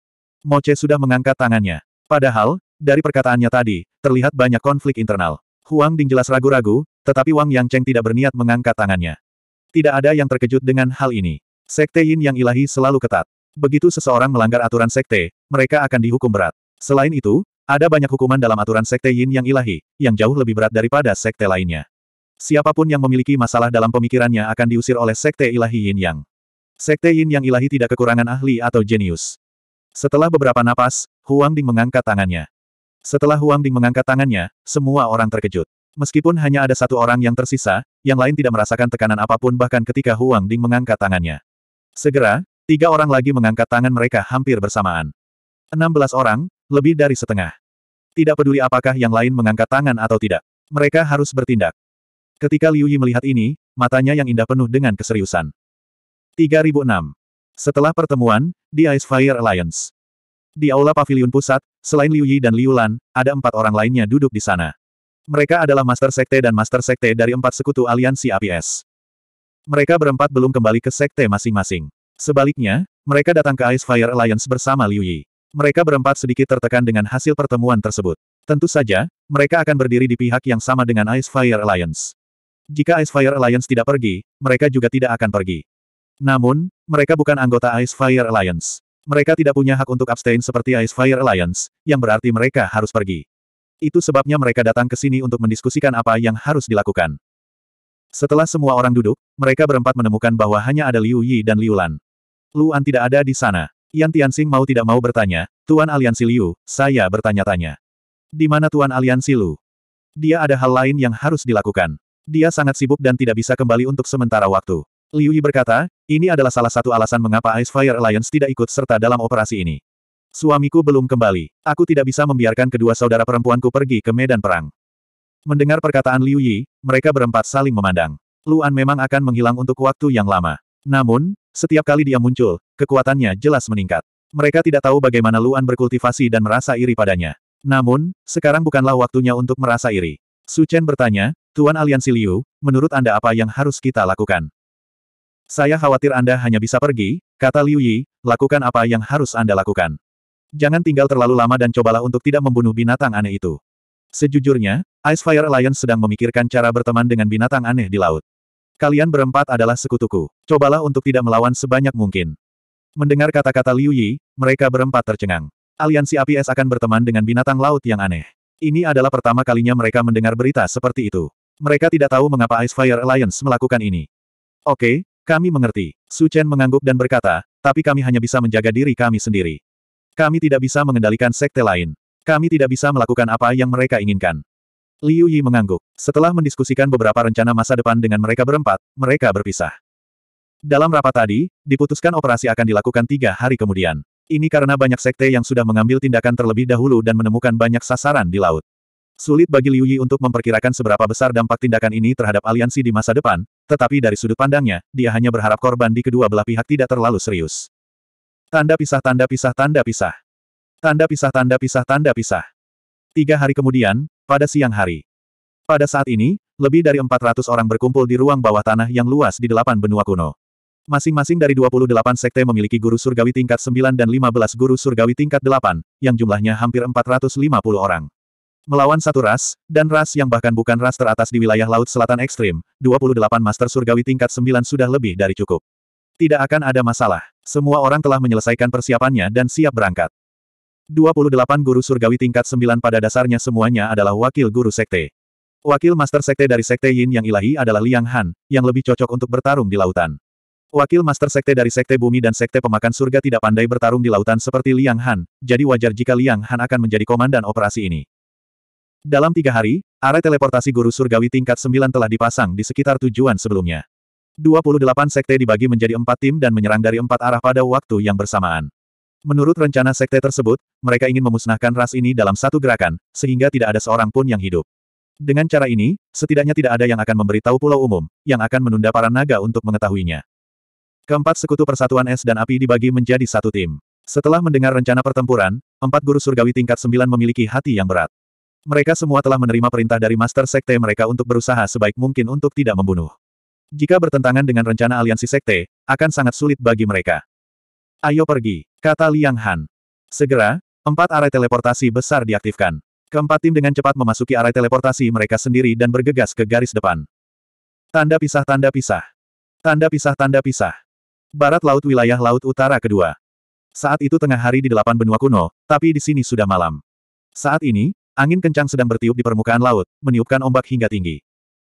sudah mengangkat tangannya. Padahal, dari perkataannya tadi, terlihat banyak konflik internal. Huang Ding jelas ragu-ragu, tetapi Wang Yang Cheng tidak berniat mengangkat tangannya. Tidak ada yang terkejut dengan hal ini. Sekte Yin yang ilahi selalu ketat. Begitu seseorang melanggar aturan sekte, mereka akan dihukum berat. Selain itu, ada banyak hukuman dalam aturan sekte Yin yang ilahi, yang jauh lebih berat daripada sekte lainnya. Siapapun yang memiliki masalah dalam pemikirannya akan diusir oleh sekte ilahi Yin Yang. Sekte Yin Yang ilahi tidak kekurangan ahli atau jenius. Setelah beberapa napas, Huang Ding mengangkat tangannya. Setelah Huang Ding mengangkat tangannya, semua orang terkejut. Meskipun hanya ada satu orang yang tersisa, yang lain tidak merasakan tekanan apapun bahkan ketika Huang Ding mengangkat tangannya. Segera, tiga orang lagi mengangkat tangan mereka hampir bersamaan. Enam belas orang, lebih dari setengah. Tidak peduli apakah yang lain mengangkat tangan atau tidak. Mereka harus bertindak. Ketika Liu Yi melihat ini, matanya yang indah penuh dengan keseriusan. 3006. Setelah pertemuan, di Ice Fire Alliance. Di aula pavilion pusat, selain Liu Yi dan Liu Lan, ada empat orang lainnya duduk di sana. Mereka adalah Master Sekte dan Master Sekte dari empat sekutu aliansi APS. Mereka berempat belum kembali ke Sekte masing-masing. Sebaliknya, mereka datang ke Ice Fire Alliance bersama Liu Yi. Mereka berempat sedikit tertekan dengan hasil pertemuan tersebut. Tentu saja, mereka akan berdiri di pihak yang sama dengan Ice Fire Alliance. Jika Ice Fire Alliance tidak pergi, mereka juga tidak akan pergi. Namun, mereka bukan anggota Ice Fire Alliance. Mereka tidak punya hak untuk abstain seperti Ice Fire Alliance, yang berarti mereka harus pergi. Itu sebabnya mereka datang ke sini untuk mendiskusikan apa yang harus dilakukan. Setelah semua orang duduk, mereka berempat menemukan bahwa hanya ada Liu Yi dan Liu Lan. Luan tidak ada di sana. Yan Tianxing mau tidak mau bertanya, Tuan Aliansi Liu, saya bertanya-tanya. Di mana Tuan Aliansi Lu? Dia ada hal lain yang harus dilakukan. Dia sangat sibuk dan tidak bisa kembali untuk sementara waktu. Liu Yi berkata, ini adalah salah satu alasan mengapa Ice Fire Alliance tidak ikut serta dalam operasi ini. Suamiku belum kembali. Aku tidak bisa membiarkan kedua saudara perempuanku pergi ke medan perang. Mendengar perkataan Liu Yi, mereka berempat saling memandang. Luan memang akan menghilang untuk waktu yang lama. Namun, setiap kali dia muncul, kekuatannya jelas meningkat. Mereka tidak tahu bagaimana Luan berkultivasi dan merasa iri padanya. Namun, sekarang bukanlah waktunya untuk merasa iri. Su Chen bertanya, Tuan Aliansi Liu, menurut Anda apa yang harus kita lakukan? Saya khawatir Anda hanya bisa pergi, kata Liu Yi, lakukan apa yang harus Anda lakukan. Jangan tinggal terlalu lama dan cobalah untuk tidak membunuh binatang aneh itu. Sejujurnya, Ice Fire Alliance sedang memikirkan cara berteman dengan binatang aneh di laut. Kalian berempat adalah sekutuku. Cobalah untuk tidak melawan sebanyak mungkin. Mendengar kata-kata Liu Yi, mereka berempat tercengang. Aliansi APS akan berteman dengan binatang laut yang aneh. Ini adalah pertama kalinya mereka mendengar berita seperti itu. Mereka tidak tahu mengapa Ice Fire Alliance melakukan ini. Oke, kami mengerti. Su Chen mengangguk dan berkata, tapi kami hanya bisa menjaga diri kami sendiri. Kami tidak bisa mengendalikan sekte lain. Kami tidak bisa melakukan apa yang mereka inginkan. Liu Yi mengangguk. Setelah mendiskusikan beberapa rencana masa depan dengan mereka berempat, mereka berpisah. Dalam rapat tadi, diputuskan operasi akan dilakukan tiga hari kemudian. Ini karena banyak sekte yang sudah mengambil tindakan terlebih dahulu dan menemukan banyak sasaran di laut. Sulit bagi Liu Yi untuk memperkirakan seberapa besar dampak tindakan ini terhadap aliansi di masa depan, tetapi dari sudut pandangnya, dia hanya berharap korban di kedua belah pihak tidak terlalu serius. Tanda pisah tanda pisah tanda pisah. Tanda pisah tanda pisah tanda pisah. Tiga hari kemudian, pada siang hari. Pada saat ini, lebih dari 400 orang berkumpul di ruang bawah tanah yang luas di delapan benua kuno. Masing-masing dari 28 sekte memiliki guru surgawi tingkat 9 dan 15 guru surgawi tingkat 8, yang jumlahnya hampir 450 orang. Melawan satu ras, dan ras yang bahkan bukan ras teratas di wilayah Laut Selatan Ekstrim, 28 Master Surgawi tingkat 9 sudah lebih dari cukup. Tidak akan ada masalah. Semua orang telah menyelesaikan persiapannya dan siap berangkat. 28 Guru Surgawi tingkat 9 pada dasarnya semuanya adalah wakil guru sekte. Wakil Master Sekte dari Sekte Yin yang ilahi adalah Liang Han, yang lebih cocok untuk bertarung di lautan. Wakil Master Sekte dari Sekte Bumi dan Sekte Pemakan Surga tidak pandai bertarung di lautan seperti Liang Han, jadi wajar jika Liang Han akan menjadi komandan operasi ini. Dalam tiga hari, area teleportasi guru surgawi tingkat 9 telah dipasang di sekitar tujuan sebelumnya. 28 sekte dibagi menjadi empat tim dan menyerang dari empat arah pada waktu yang bersamaan. Menurut rencana sekte tersebut, mereka ingin memusnahkan ras ini dalam satu gerakan, sehingga tidak ada seorang pun yang hidup. Dengan cara ini, setidaknya tidak ada yang akan memberitahu pulau umum, yang akan menunda para naga untuk mengetahuinya. Keempat sekutu persatuan es dan api dibagi menjadi satu tim. Setelah mendengar rencana pertempuran, empat guru surgawi tingkat sembilan memiliki hati yang berat. Mereka semua telah menerima perintah dari Master Sekte mereka untuk berusaha sebaik mungkin untuk tidak membunuh. Jika bertentangan dengan rencana aliansi sekte, akan sangat sulit bagi mereka. Ayo pergi, kata Liang Han. Segera, empat arai teleportasi besar diaktifkan. Keempat tim dengan cepat memasuki arai teleportasi mereka sendiri dan bergegas ke garis depan. Tanda pisah tanda pisah. Tanda pisah tanda pisah. Barat laut wilayah laut utara kedua. Saat itu tengah hari di delapan benua kuno, tapi di sini sudah malam. Saat ini, Angin kencang sedang bertiup di permukaan laut, meniupkan ombak hingga tinggi.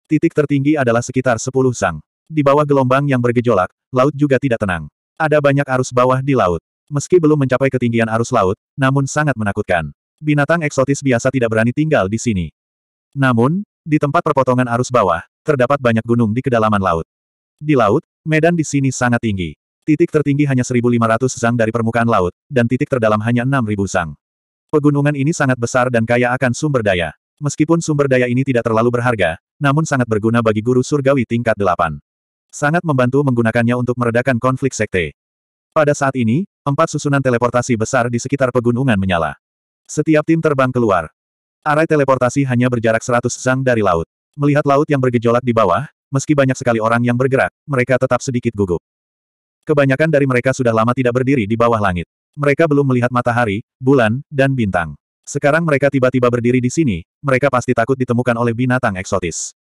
Titik tertinggi adalah sekitar 10 sang. Di bawah gelombang yang bergejolak, laut juga tidak tenang. Ada banyak arus bawah di laut. Meski belum mencapai ketinggian arus laut, namun sangat menakutkan. Binatang eksotis biasa tidak berani tinggal di sini. Namun, di tempat perpotongan arus bawah, terdapat banyak gunung di kedalaman laut. Di laut, medan di sini sangat tinggi. Titik tertinggi hanya 1.500 sang dari permukaan laut, dan titik terdalam hanya 6.000 sang. Pegunungan ini sangat besar dan kaya akan sumber daya. Meskipun sumber daya ini tidak terlalu berharga, namun sangat berguna bagi guru surgawi tingkat delapan. Sangat membantu menggunakannya untuk meredakan konflik sekte. Pada saat ini, empat susunan teleportasi besar di sekitar pegunungan menyala. Setiap tim terbang keluar. Arai teleportasi hanya berjarak 100 zang dari laut. Melihat laut yang bergejolak di bawah, meski banyak sekali orang yang bergerak, mereka tetap sedikit gugup. Kebanyakan dari mereka sudah lama tidak berdiri di bawah langit. Mereka belum melihat matahari, bulan, dan bintang. Sekarang mereka tiba-tiba berdiri di sini, mereka pasti takut ditemukan oleh binatang eksotis.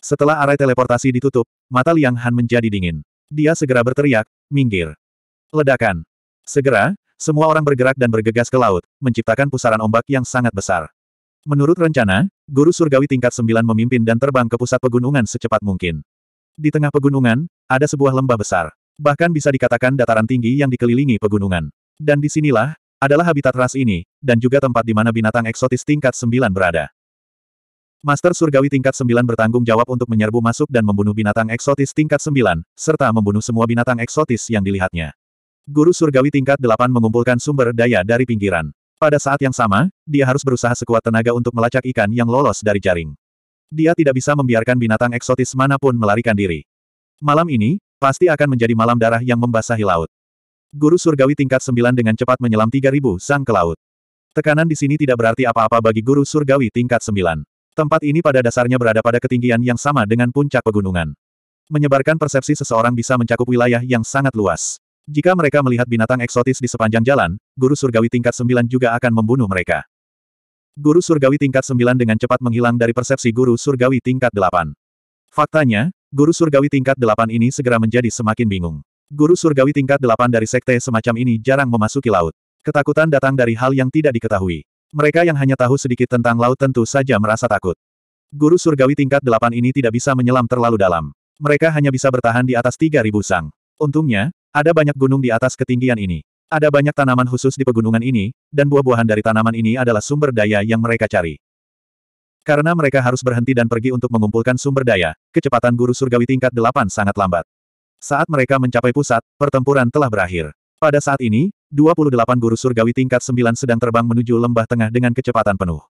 Setelah arai teleportasi ditutup, mata Liang Han menjadi dingin. Dia segera berteriak, minggir. Ledakan. Segera, semua orang bergerak dan bergegas ke laut, menciptakan pusaran ombak yang sangat besar. Menurut rencana, Guru Surgawi tingkat 9 memimpin dan terbang ke pusat pegunungan secepat mungkin. Di tengah pegunungan, ada sebuah lembah besar. Bahkan bisa dikatakan dataran tinggi yang dikelilingi pegunungan. Dan disinilah, adalah habitat ras ini, dan juga tempat di mana binatang eksotis tingkat 9 berada. Master Surgawi tingkat 9 bertanggung jawab untuk menyerbu masuk dan membunuh binatang eksotis tingkat 9, serta membunuh semua binatang eksotis yang dilihatnya. Guru Surgawi tingkat 8 mengumpulkan sumber daya dari pinggiran. Pada saat yang sama, dia harus berusaha sekuat tenaga untuk melacak ikan yang lolos dari jaring. Dia tidak bisa membiarkan binatang eksotis manapun melarikan diri. Malam ini, pasti akan menjadi malam darah yang membasahi laut. Guru surgawi tingkat 9 dengan cepat menyelam 3000 sang ke laut. Tekanan di sini tidak berarti apa-apa bagi guru surgawi tingkat 9. Tempat ini pada dasarnya berada pada ketinggian yang sama dengan puncak pegunungan. Menyebarkan persepsi seseorang bisa mencakup wilayah yang sangat luas. Jika mereka melihat binatang eksotis di sepanjang jalan, guru surgawi tingkat 9 juga akan membunuh mereka. Guru surgawi tingkat 9 dengan cepat menghilang dari persepsi guru surgawi tingkat 8. Faktanya, guru surgawi tingkat 8 ini segera menjadi semakin bingung. Guru surgawi tingkat delapan dari sekte semacam ini jarang memasuki laut. Ketakutan datang dari hal yang tidak diketahui. Mereka yang hanya tahu sedikit tentang laut tentu saja merasa takut. Guru surgawi tingkat delapan ini tidak bisa menyelam terlalu dalam. Mereka hanya bisa bertahan di atas tiga ribu sang. Untungnya, ada banyak gunung di atas ketinggian ini. Ada banyak tanaman khusus di pegunungan ini, dan buah-buahan dari tanaman ini adalah sumber daya yang mereka cari. Karena mereka harus berhenti dan pergi untuk mengumpulkan sumber daya, kecepatan guru surgawi tingkat delapan sangat lambat. Saat mereka mencapai pusat, pertempuran telah berakhir. Pada saat ini, 28 guru surgawi tingkat 9 sedang terbang menuju lembah tengah dengan kecepatan penuh.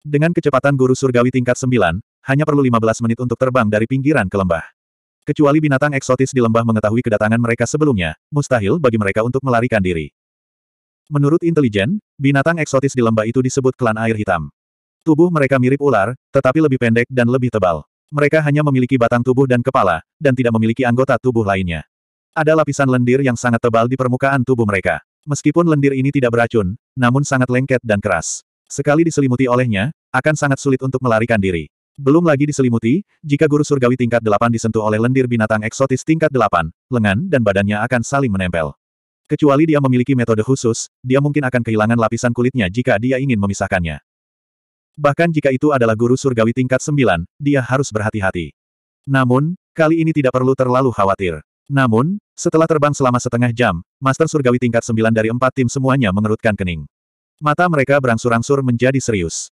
Dengan kecepatan guru surgawi tingkat 9, hanya perlu 15 menit untuk terbang dari pinggiran ke lembah. Kecuali binatang eksotis di lembah mengetahui kedatangan mereka sebelumnya, mustahil bagi mereka untuk melarikan diri. Menurut intelijen, binatang eksotis di lembah itu disebut klan air hitam. Tubuh mereka mirip ular, tetapi lebih pendek dan lebih tebal. Mereka hanya memiliki batang tubuh dan kepala, dan tidak memiliki anggota tubuh lainnya. Ada lapisan lendir yang sangat tebal di permukaan tubuh mereka. Meskipun lendir ini tidak beracun, namun sangat lengket dan keras. Sekali diselimuti olehnya, akan sangat sulit untuk melarikan diri. Belum lagi diselimuti, jika guru surgawi tingkat 8 disentuh oleh lendir binatang eksotis tingkat 8, lengan dan badannya akan saling menempel. Kecuali dia memiliki metode khusus, dia mungkin akan kehilangan lapisan kulitnya jika dia ingin memisahkannya. Bahkan jika itu adalah guru surgawi tingkat sembilan, dia harus berhati-hati. Namun, kali ini tidak perlu terlalu khawatir. Namun, setelah terbang selama setengah jam, Master Surgawi tingkat sembilan dari empat tim semuanya mengerutkan kening. Mata mereka berangsur-angsur menjadi serius.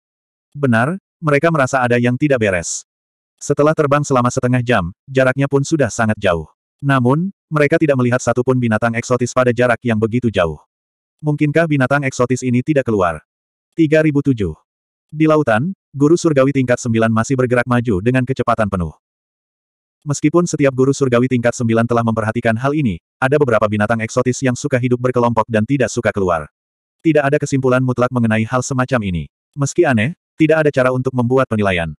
Benar, mereka merasa ada yang tidak beres. Setelah terbang selama setengah jam, jaraknya pun sudah sangat jauh. Namun, mereka tidak melihat satupun binatang eksotis pada jarak yang begitu jauh. Mungkinkah binatang eksotis ini tidak keluar? 3007 di lautan, guru surgawi tingkat 9 masih bergerak maju dengan kecepatan penuh. Meskipun setiap guru surgawi tingkat 9 telah memperhatikan hal ini, ada beberapa binatang eksotis yang suka hidup berkelompok dan tidak suka keluar. Tidak ada kesimpulan mutlak mengenai hal semacam ini. Meski aneh, tidak ada cara untuk membuat penilaian.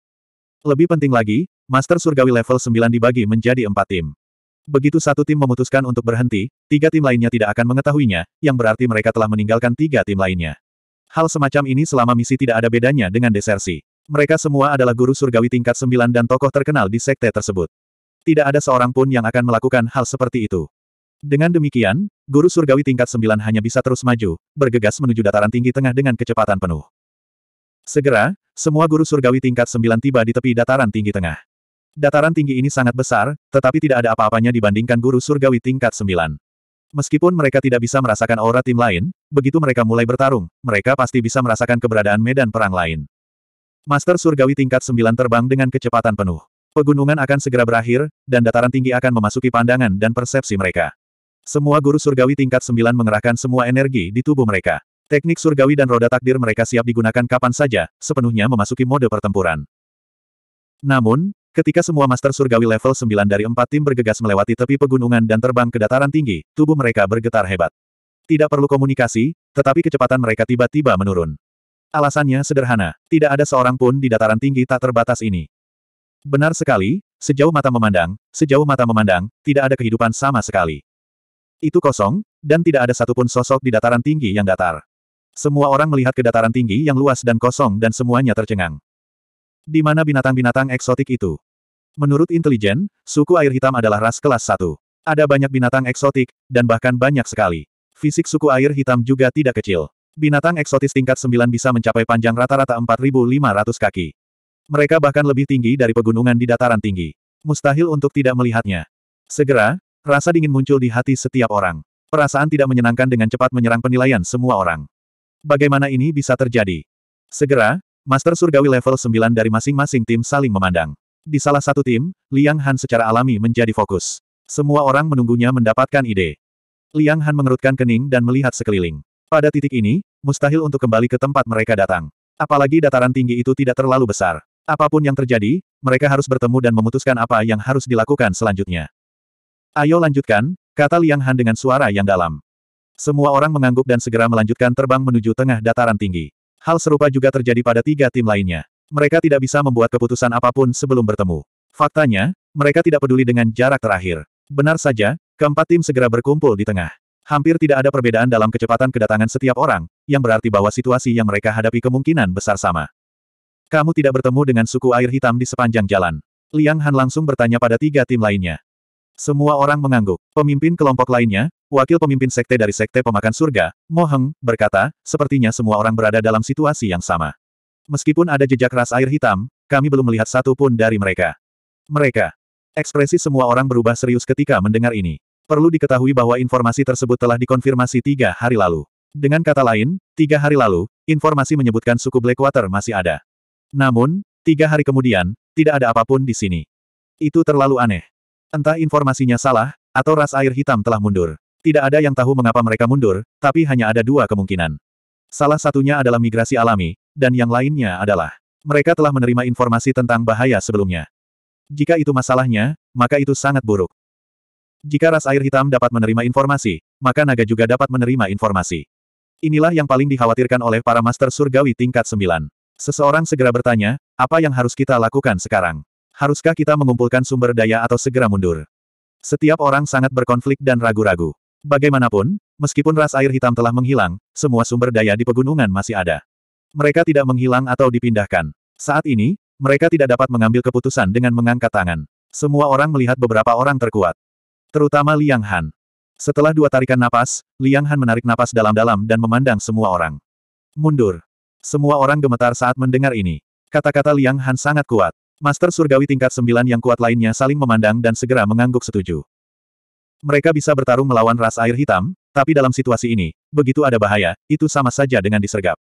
Lebih penting lagi, Master Surgawi level 9 dibagi menjadi empat tim. Begitu satu tim memutuskan untuk berhenti, tiga tim lainnya tidak akan mengetahuinya, yang berarti mereka telah meninggalkan tiga tim lainnya. Hal semacam ini selama misi tidak ada bedanya dengan desersi. Mereka semua adalah guru surgawi tingkat sembilan dan tokoh terkenal di sekte tersebut. Tidak ada seorang pun yang akan melakukan hal seperti itu. Dengan demikian, guru surgawi tingkat sembilan hanya bisa terus maju, bergegas menuju dataran tinggi tengah dengan kecepatan penuh. Segera, semua guru surgawi tingkat sembilan tiba di tepi dataran tinggi tengah. Dataran tinggi ini sangat besar, tetapi tidak ada apa-apanya dibandingkan guru surgawi tingkat sembilan. Meskipun mereka tidak bisa merasakan aura tim lain, begitu mereka mulai bertarung, mereka pasti bisa merasakan keberadaan medan perang lain. Master Surgawi tingkat 9 terbang dengan kecepatan penuh. Pegunungan akan segera berakhir, dan dataran tinggi akan memasuki pandangan dan persepsi mereka. Semua guru surgawi tingkat 9 mengerahkan semua energi di tubuh mereka. Teknik surgawi dan roda takdir mereka siap digunakan kapan saja, sepenuhnya memasuki mode pertempuran. Namun, Ketika semua Master Surgawi level 9 dari empat tim bergegas melewati tepi pegunungan dan terbang ke dataran tinggi, tubuh mereka bergetar hebat. Tidak perlu komunikasi, tetapi kecepatan mereka tiba-tiba menurun. Alasannya sederhana, tidak ada seorang pun di dataran tinggi tak terbatas ini. Benar sekali, sejauh mata memandang, sejauh mata memandang, tidak ada kehidupan sama sekali. Itu kosong, dan tidak ada satupun sosok di dataran tinggi yang datar. Semua orang melihat ke dataran tinggi yang luas dan kosong dan semuanya tercengang. Di mana binatang-binatang eksotik itu? Menurut intelijen, suku air hitam adalah ras kelas satu. Ada banyak binatang eksotik, dan bahkan banyak sekali. Fisik suku air hitam juga tidak kecil. Binatang eksotis tingkat 9 bisa mencapai panjang rata-rata 4.500 kaki. Mereka bahkan lebih tinggi dari pegunungan di dataran tinggi. Mustahil untuk tidak melihatnya. Segera, rasa dingin muncul di hati setiap orang. Perasaan tidak menyenangkan dengan cepat menyerang penilaian semua orang. Bagaimana ini bisa terjadi? Segera, Master Surgawi level 9 dari masing-masing tim saling memandang. Di salah satu tim, Liang Han secara alami menjadi fokus. Semua orang menunggunya mendapatkan ide. Liang Han mengerutkan kening dan melihat sekeliling. Pada titik ini, mustahil untuk kembali ke tempat mereka datang. Apalagi dataran tinggi itu tidak terlalu besar. Apapun yang terjadi, mereka harus bertemu dan memutuskan apa yang harus dilakukan selanjutnya. Ayo lanjutkan, kata Liang Han dengan suara yang dalam. Semua orang mengangguk dan segera melanjutkan terbang menuju tengah dataran tinggi. Hal serupa juga terjadi pada tiga tim lainnya. Mereka tidak bisa membuat keputusan apapun sebelum bertemu. Faktanya, mereka tidak peduli dengan jarak terakhir. Benar saja, keempat tim segera berkumpul di tengah. Hampir tidak ada perbedaan dalam kecepatan kedatangan setiap orang, yang berarti bahwa situasi yang mereka hadapi kemungkinan besar sama. Kamu tidak bertemu dengan suku air hitam di sepanjang jalan. Liang Han langsung bertanya pada tiga tim lainnya. Semua orang mengangguk. Pemimpin kelompok lainnya, wakil pemimpin sekte dari sekte pemakan surga, Moheng, berkata, sepertinya semua orang berada dalam situasi yang sama. Meskipun ada jejak ras air hitam, kami belum melihat satu pun dari mereka. Mereka. Ekspresi semua orang berubah serius ketika mendengar ini. Perlu diketahui bahwa informasi tersebut telah dikonfirmasi tiga hari lalu. Dengan kata lain, tiga hari lalu, informasi menyebutkan suku Blackwater masih ada. Namun, tiga hari kemudian, tidak ada apapun di sini. Itu terlalu aneh. Entah informasinya salah, atau ras air hitam telah mundur. Tidak ada yang tahu mengapa mereka mundur, tapi hanya ada dua kemungkinan. Salah satunya adalah migrasi alami, dan yang lainnya adalah mereka telah menerima informasi tentang bahaya sebelumnya. Jika itu masalahnya, maka itu sangat buruk. Jika ras air hitam dapat menerima informasi, maka naga juga dapat menerima informasi. Inilah yang paling dikhawatirkan oleh para master surgawi tingkat 9. Seseorang segera bertanya, apa yang harus kita lakukan sekarang? Haruskah kita mengumpulkan sumber daya atau segera mundur? Setiap orang sangat berkonflik dan ragu-ragu. Bagaimanapun, meskipun ras air hitam telah menghilang, semua sumber daya di pegunungan masih ada. Mereka tidak menghilang atau dipindahkan. Saat ini, mereka tidak dapat mengambil keputusan dengan mengangkat tangan. Semua orang melihat beberapa orang terkuat. Terutama Liang Han. Setelah dua tarikan napas, Liang Han menarik napas dalam-dalam dan memandang semua orang. Mundur. Semua orang gemetar saat mendengar ini. Kata-kata Liang Han sangat kuat. Master surgawi tingkat sembilan yang kuat lainnya saling memandang dan segera mengangguk setuju. Mereka bisa bertarung melawan ras air hitam, tapi dalam situasi ini, begitu ada bahaya, itu sama saja dengan disergap.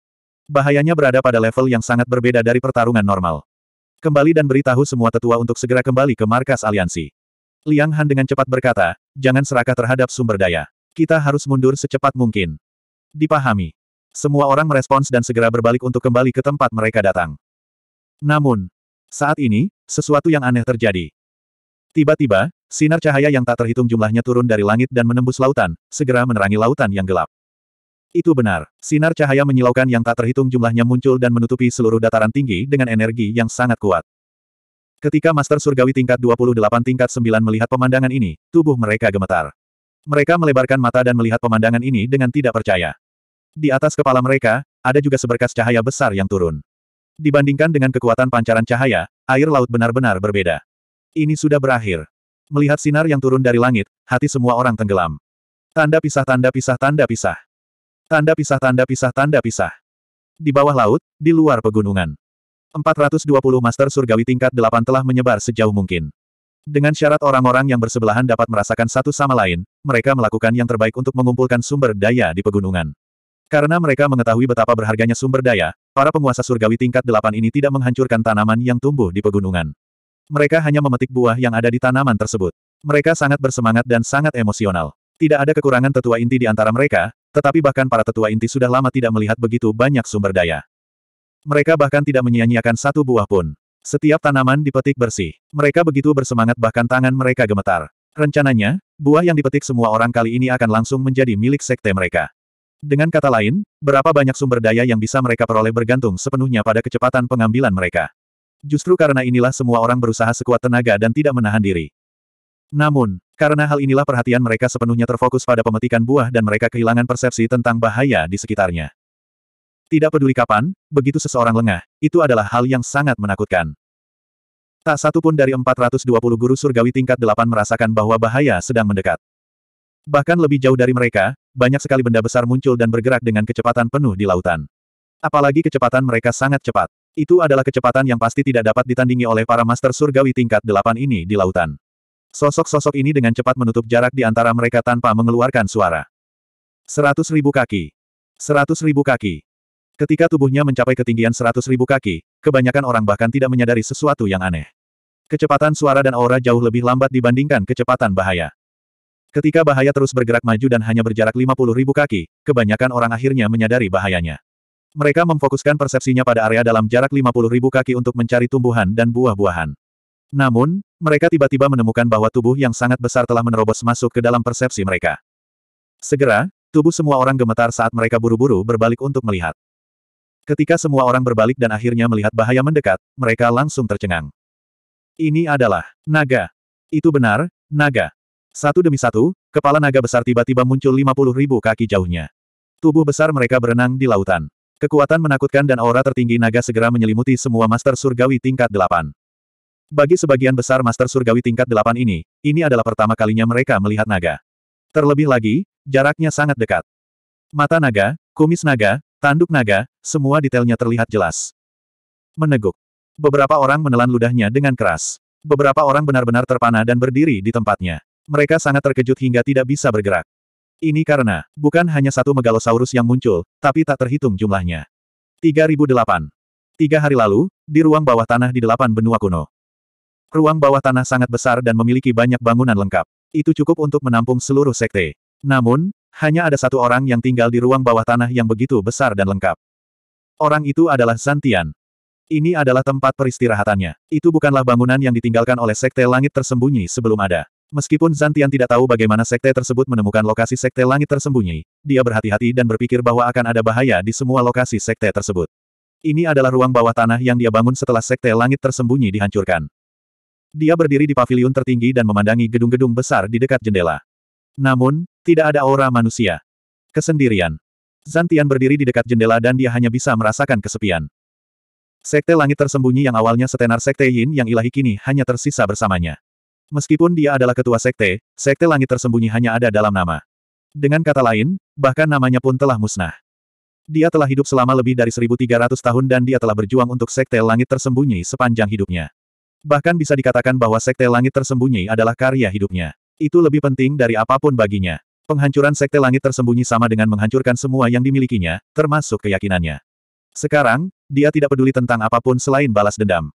Bahayanya berada pada level yang sangat berbeda dari pertarungan normal. Kembali dan beritahu semua tetua untuk segera kembali ke markas aliansi. Liang Han dengan cepat berkata, jangan serakah terhadap sumber daya. Kita harus mundur secepat mungkin. Dipahami. Semua orang merespons dan segera berbalik untuk kembali ke tempat mereka datang. Namun, saat ini, sesuatu yang aneh terjadi. Tiba-tiba, sinar cahaya yang tak terhitung jumlahnya turun dari langit dan menembus lautan, segera menerangi lautan yang gelap. Itu benar. Sinar cahaya menyilaukan yang tak terhitung jumlahnya muncul dan menutupi seluruh dataran tinggi dengan energi yang sangat kuat. Ketika Master Surgawi tingkat 28 tingkat 9 melihat pemandangan ini, tubuh mereka gemetar. Mereka melebarkan mata dan melihat pemandangan ini dengan tidak percaya. Di atas kepala mereka, ada juga seberkas cahaya besar yang turun. Dibandingkan dengan kekuatan pancaran cahaya, air laut benar-benar berbeda. Ini sudah berakhir. Melihat sinar yang turun dari langit, hati semua orang tenggelam. Tanda pisah tanda pisah tanda pisah. Tanda pisah tanda pisah tanda pisah. Di bawah laut, di luar pegunungan. 420 Master Surgawi tingkat 8 telah menyebar sejauh mungkin. Dengan syarat orang-orang yang bersebelahan dapat merasakan satu sama lain, mereka melakukan yang terbaik untuk mengumpulkan sumber daya di pegunungan. Karena mereka mengetahui betapa berharganya sumber daya, para penguasa surgawi tingkat delapan ini tidak menghancurkan tanaman yang tumbuh di pegunungan. Mereka hanya memetik buah yang ada di tanaman tersebut. Mereka sangat bersemangat dan sangat emosional. Tidak ada kekurangan tetua inti di antara mereka, tetapi bahkan para tetua inti sudah lama tidak melihat begitu banyak sumber daya. Mereka bahkan tidak menyia-nyiakan satu buah pun. Setiap tanaman dipetik bersih. Mereka begitu bersemangat bahkan tangan mereka gemetar. Rencananya, buah yang dipetik semua orang kali ini akan langsung menjadi milik sekte mereka. Dengan kata lain, berapa banyak sumber daya yang bisa mereka peroleh bergantung sepenuhnya pada kecepatan pengambilan mereka. Justru karena inilah semua orang berusaha sekuat tenaga dan tidak menahan diri. Namun, karena hal inilah perhatian mereka sepenuhnya terfokus pada pemetikan buah dan mereka kehilangan persepsi tentang bahaya di sekitarnya. Tidak peduli kapan, begitu seseorang lengah, itu adalah hal yang sangat menakutkan. Tak satu pun dari 420 guru surgawi tingkat 8 merasakan bahwa bahaya sedang mendekat. Bahkan lebih jauh dari mereka, banyak sekali benda besar muncul dan bergerak dengan kecepatan penuh di lautan. Apalagi kecepatan mereka sangat cepat. Itu adalah kecepatan yang pasti tidak dapat ditandingi oleh para master surgawi tingkat 8 ini di lautan. Sosok-sosok ini dengan cepat menutup jarak di antara mereka tanpa mengeluarkan suara. Seratus ribu kaki. Seratus ribu kaki. Ketika tubuhnya mencapai ketinggian seratus ribu kaki, kebanyakan orang bahkan tidak menyadari sesuatu yang aneh. Kecepatan suara dan aura jauh lebih lambat dibandingkan kecepatan bahaya. Ketika bahaya terus bergerak maju dan hanya berjarak lima puluh ribu kaki, kebanyakan orang akhirnya menyadari bahayanya. Mereka memfokuskan persepsinya pada area dalam jarak lima puluh ribu kaki untuk mencari tumbuhan dan buah-buahan. Namun, mereka tiba-tiba menemukan bahwa tubuh yang sangat besar telah menerobos masuk ke dalam persepsi mereka. Segera, tubuh semua orang gemetar saat mereka buru-buru berbalik untuk melihat. Ketika semua orang berbalik dan akhirnya melihat bahaya mendekat, mereka langsung tercengang. Ini adalah naga. Itu benar, naga. Satu demi satu, kepala naga besar tiba-tiba muncul 50 ribu kaki jauhnya. Tubuh besar mereka berenang di lautan. Kekuatan menakutkan dan aura tertinggi naga segera menyelimuti semua master surgawi tingkat delapan. Bagi sebagian besar Master Surgawi tingkat delapan ini, ini adalah pertama kalinya mereka melihat naga. Terlebih lagi, jaraknya sangat dekat. Mata naga, kumis naga, tanduk naga, semua detailnya terlihat jelas. Meneguk. Beberapa orang menelan ludahnya dengan keras. Beberapa orang benar-benar terpana dan berdiri di tempatnya. Mereka sangat terkejut hingga tidak bisa bergerak. Ini karena, bukan hanya satu megalosaurus yang muncul, tapi tak terhitung jumlahnya. 3008. Tiga hari lalu, di ruang bawah tanah di delapan benua kuno. Ruang bawah tanah sangat besar dan memiliki banyak bangunan lengkap. Itu cukup untuk menampung seluruh sekte. Namun, hanya ada satu orang yang tinggal di ruang bawah tanah yang begitu besar dan lengkap. Orang itu adalah Zantian. Ini adalah tempat peristirahatannya. Itu bukanlah bangunan yang ditinggalkan oleh sekte langit tersembunyi sebelum ada. Meskipun Zantian tidak tahu bagaimana sekte tersebut menemukan lokasi sekte langit tersembunyi, dia berhati-hati dan berpikir bahwa akan ada bahaya di semua lokasi sekte tersebut. Ini adalah ruang bawah tanah yang dia bangun setelah sekte langit tersembunyi dihancurkan. Dia berdiri di paviliun tertinggi dan memandangi gedung-gedung besar di dekat jendela. Namun, tidak ada aura manusia. Kesendirian. Zantian berdiri di dekat jendela dan dia hanya bisa merasakan kesepian. Sekte langit tersembunyi yang awalnya setenar Sekte Yin yang ilahi kini hanya tersisa bersamanya. Meskipun dia adalah ketua sekte, sekte langit tersembunyi hanya ada dalam nama. Dengan kata lain, bahkan namanya pun telah musnah. Dia telah hidup selama lebih dari 1300 tahun dan dia telah berjuang untuk sekte langit tersembunyi sepanjang hidupnya. Bahkan bisa dikatakan bahwa sekte langit tersembunyi adalah karya hidupnya. Itu lebih penting dari apapun baginya. Penghancuran sekte langit tersembunyi sama dengan menghancurkan semua yang dimilikinya, termasuk keyakinannya. Sekarang, dia tidak peduli tentang apapun selain balas dendam.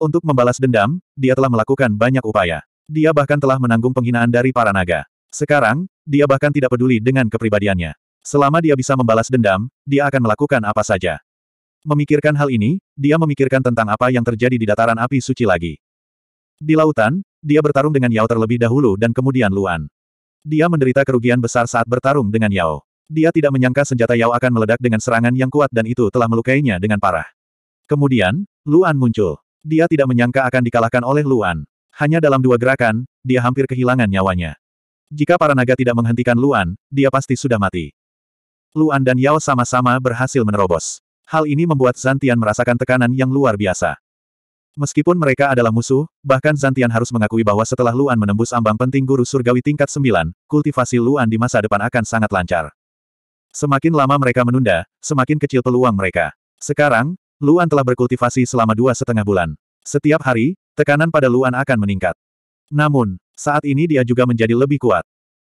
Untuk membalas dendam, dia telah melakukan banyak upaya. Dia bahkan telah menanggung penghinaan dari para naga. Sekarang, dia bahkan tidak peduli dengan kepribadiannya. Selama dia bisa membalas dendam, dia akan melakukan apa saja. Memikirkan hal ini, dia memikirkan tentang apa yang terjadi di dataran api suci lagi. Di lautan, dia bertarung dengan Yao terlebih dahulu dan kemudian Luan. Dia menderita kerugian besar saat bertarung dengan Yao. Dia tidak menyangka senjata Yao akan meledak dengan serangan yang kuat dan itu telah melukainya dengan parah. Kemudian, Luan muncul. Dia tidak menyangka akan dikalahkan oleh Luan. Hanya dalam dua gerakan, dia hampir kehilangan nyawanya. Jika para naga tidak menghentikan Luan, dia pasti sudah mati. Luan dan Yao sama-sama berhasil menerobos. Hal ini membuat Zantian merasakan tekanan yang luar biasa. Meskipun mereka adalah musuh, bahkan Zantian harus mengakui bahwa setelah Luan menembus ambang penting guru surgawi tingkat 9, kultivasi Luan di masa depan akan sangat lancar. Semakin lama mereka menunda, semakin kecil peluang mereka. Sekarang, Luan telah berkultivasi selama dua setengah bulan. Setiap hari, tekanan pada Luan akan meningkat. Namun, saat ini dia juga menjadi lebih kuat.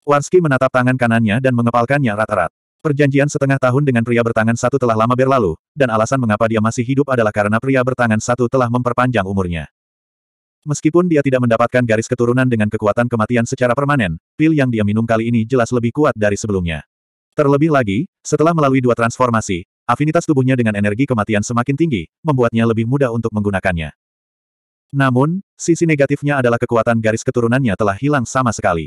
Warski menatap tangan kanannya dan mengepalkannya rata-rata. Perjanjian setengah tahun dengan pria bertangan satu telah lama berlalu, dan alasan mengapa dia masih hidup adalah karena pria bertangan satu telah memperpanjang umurnya. Meskipun dia tidak mendapatkan garis keturunan dengan kekuatan kematian secara permanen, pil yang dia minum kali ini jelas lebih kuat dari sebelumnya. Terlebih lagi, setelah melalui dua transformasi, afinitas tubuhnya dengan energi kematian semakin tinggi, membuatnya lebih mudah untuk menggunakannya. Namun, sisi negatifnya adalah kekuatan garis keturunannya telah hilang sama sekali.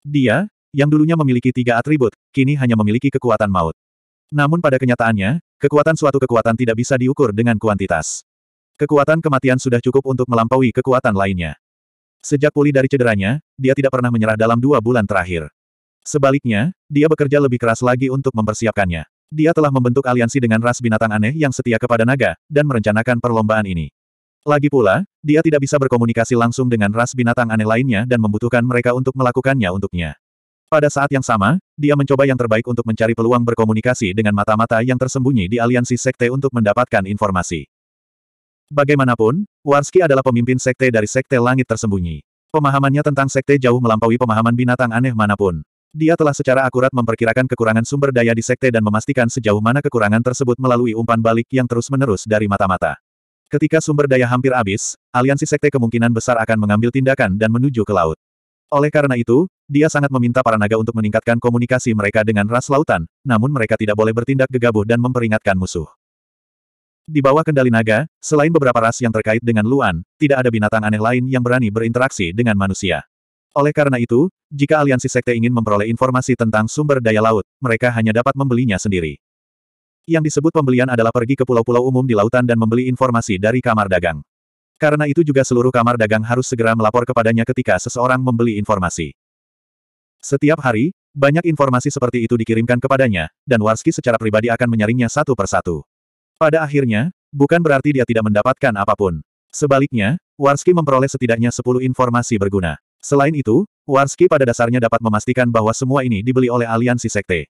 Dia, yang dulunya memiliki tiga atribut, kini hanya memiliki kekuatan maut. Namun pada kenyataannya, kekuatan suatu kekuatan tidak bisa diukur dengan kuantitas. Kekuatan kematian sudah cukup untuk melampaui kekuatan lainnya. Sejak pulih dari cederanya, dia tidak pernah menyerah dalam dua bulan terakhir. Sebaliknya, dia bekerja lebih keras lagi untuk mempersiapkannya. Dia telah membentuk aliansi dengan ras binatang aneh yang setia kepada naga, dan merencanakan perlombaan ini. Lagi pula, dia tidak bisa berkomunikasi langsung dengan ras binatang aneh lainnya dan membutuhkan mereka untuk melakukannya untuknya. Pada saat yang sama, dia mencoba yang terbaik untuk mencari peluang berkomunikasi dengan mata-mata yang tersembunyi di aliansi sekte untuk mendapatkan informasi. Bagaimanapun, Warski adalah pemimpin sekte dari sekte langit tersembunyi. Pemahamannya tentang sekte jauh melampaui pemahaman binatang aneh manapun. Dia telah secara akurat memperkirakan kekurangan sumber daya di sekte dan memastikan sejauh mana kekurangan tersebut melalui umpan balik yang terus-menerus dari mata-mata. Ketika sumber daya hampir habis, aliansi sekte kemungkinan besar akan mengambil tindakan dan menuju ke laut. Oleh karena itu, dia sangat meminta para naga untuk meningkatkan komunikasi mereka dengan ras lautan, namun mereka tidak boleh bertindak gegabah dan memperingatkan musuh. Di bawah kendali naga, selain beberapa ras yang terkait dengan Luan, tidak ada binatang aneh lain yang berani berinteraksi dengan manusia. Oleh karena itu, jika aliansi sekte ingin memperoleh informasi tentang sumber daya laut, mereka hanya dapat membelinya sendiri. Yang disebut pembelian adalah pergi ke pulau-pulau umum di lautan dan membeli informasi dari kamar dagang. Karena itu juga seluruh kamar dagang harus segera melapor kepadanya ketika seseorang membeli informasi. Setiap hari, banyak informasi seperti itu dikirimkan kepadanya, dan Warski secara pribadi akan menyaringnya satu persatu. Pada akhirnya, bukan berarti dia tidak mendapatkan apapun. Sebaliknya, Warski memperoleh setidaknya 10 informasi berguna. Selain itu, Warski pada dasarnya dapat memastikan bahwa semua ini dibeli oleh aliansi sekte.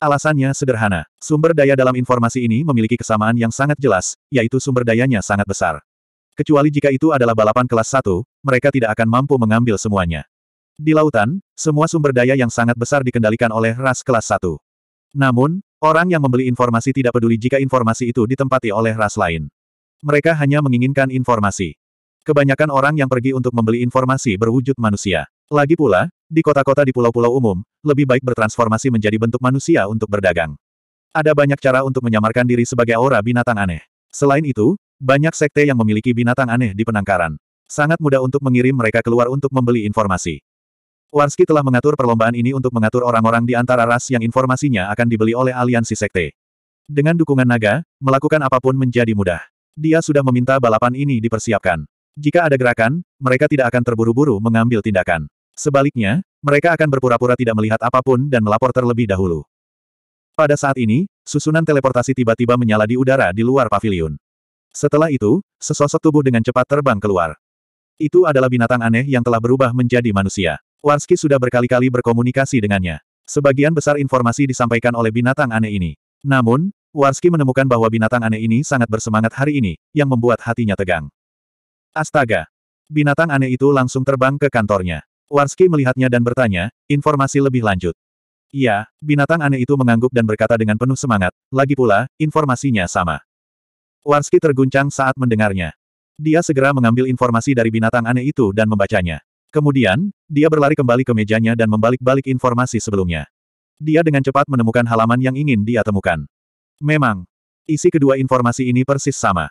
Alasannya sederhana, sumber daya dalam informasi ini memiliki kesamaan yang sangat jelas, yaitu sumber dayanya sangat besar. Kecuali jika itu adalah balapan kelas satu, mereka tidak akan mampu mengambil semuanya. Di lautan, semua sumber daya yang sangat besar dikendalikan oleh ras kelas satu. Namun, orang yang membeli informasi tidak peduli jika informasi itu ditempati oleh ras lain. Mereka hanya menginginkan informasi. Kebanyakan orang yang pergi untuk membeli informasi berwujud manusia. Lagi pula, di kota-kota di pulau-pulau umum, lebih baik bertransformasi menjadi bentuk manusia untuk berdagang. Ada banyak cara untuk menyamarkan diri sebagai aura binatang aneh. Selain itu, banyak sekte yang memiliki binatang aneh di penangkaran. Sangat mudah untuk mengirim mereka keluar untuk membeli informasi. Warski telah mengatur perlombaan ini untuk mengatur orang-orang di antara ras yang informasinya akan dibeli oleh aliansi sekte. Dengan dukungan naga, melakukan apapun menjadi mudah. Dia sudah meminta balapan ini dipersiapkan. Jika ada gerakan, mereka tidak akan terburu-buru mengambil tindakan. Sebaliknya, mereka akan berpura-pura tidak melihat apapun dan melapor terlebih dahulu. Pada saat ini, susunan teleportasi tiba-tiba menyala di udara di luar pavilion. Setelah itu, sesosok tubuh dengan cepat terbang keluar. Itu adalah binatang aneh yang telah berubah menjadi manusia. Warski sudah berkali-kali berkomunikasi dengannya. Sebagian besar informasi disampaikan oleh binatang aneh ini. Namun, Warski menemukan bahwa binatang aneh ini sangat bersemangat hari ini, yang membuat hatinya tegang. Astaga! Binatang aneh itu langsung terbang ke kantornya. Warski melihatnya dan bertanya, informasi lebih lanjut. Iya, binatang aneh itu mengangguk dan berkata dengan penuh semangat, lagi pula, informasinya sama. Lansky terguncang saat mendengarnya. Dia segera mengambil informasi dari binatang aneh itu dan membacanya. Kemudian, dia berlari kembali ke mejanya dan membalik-balik informasi sebelumnya. Dia dengan cepat menemukan halaman yang ingin dia temukan. Memang, isi kedua informasi ini persis sama.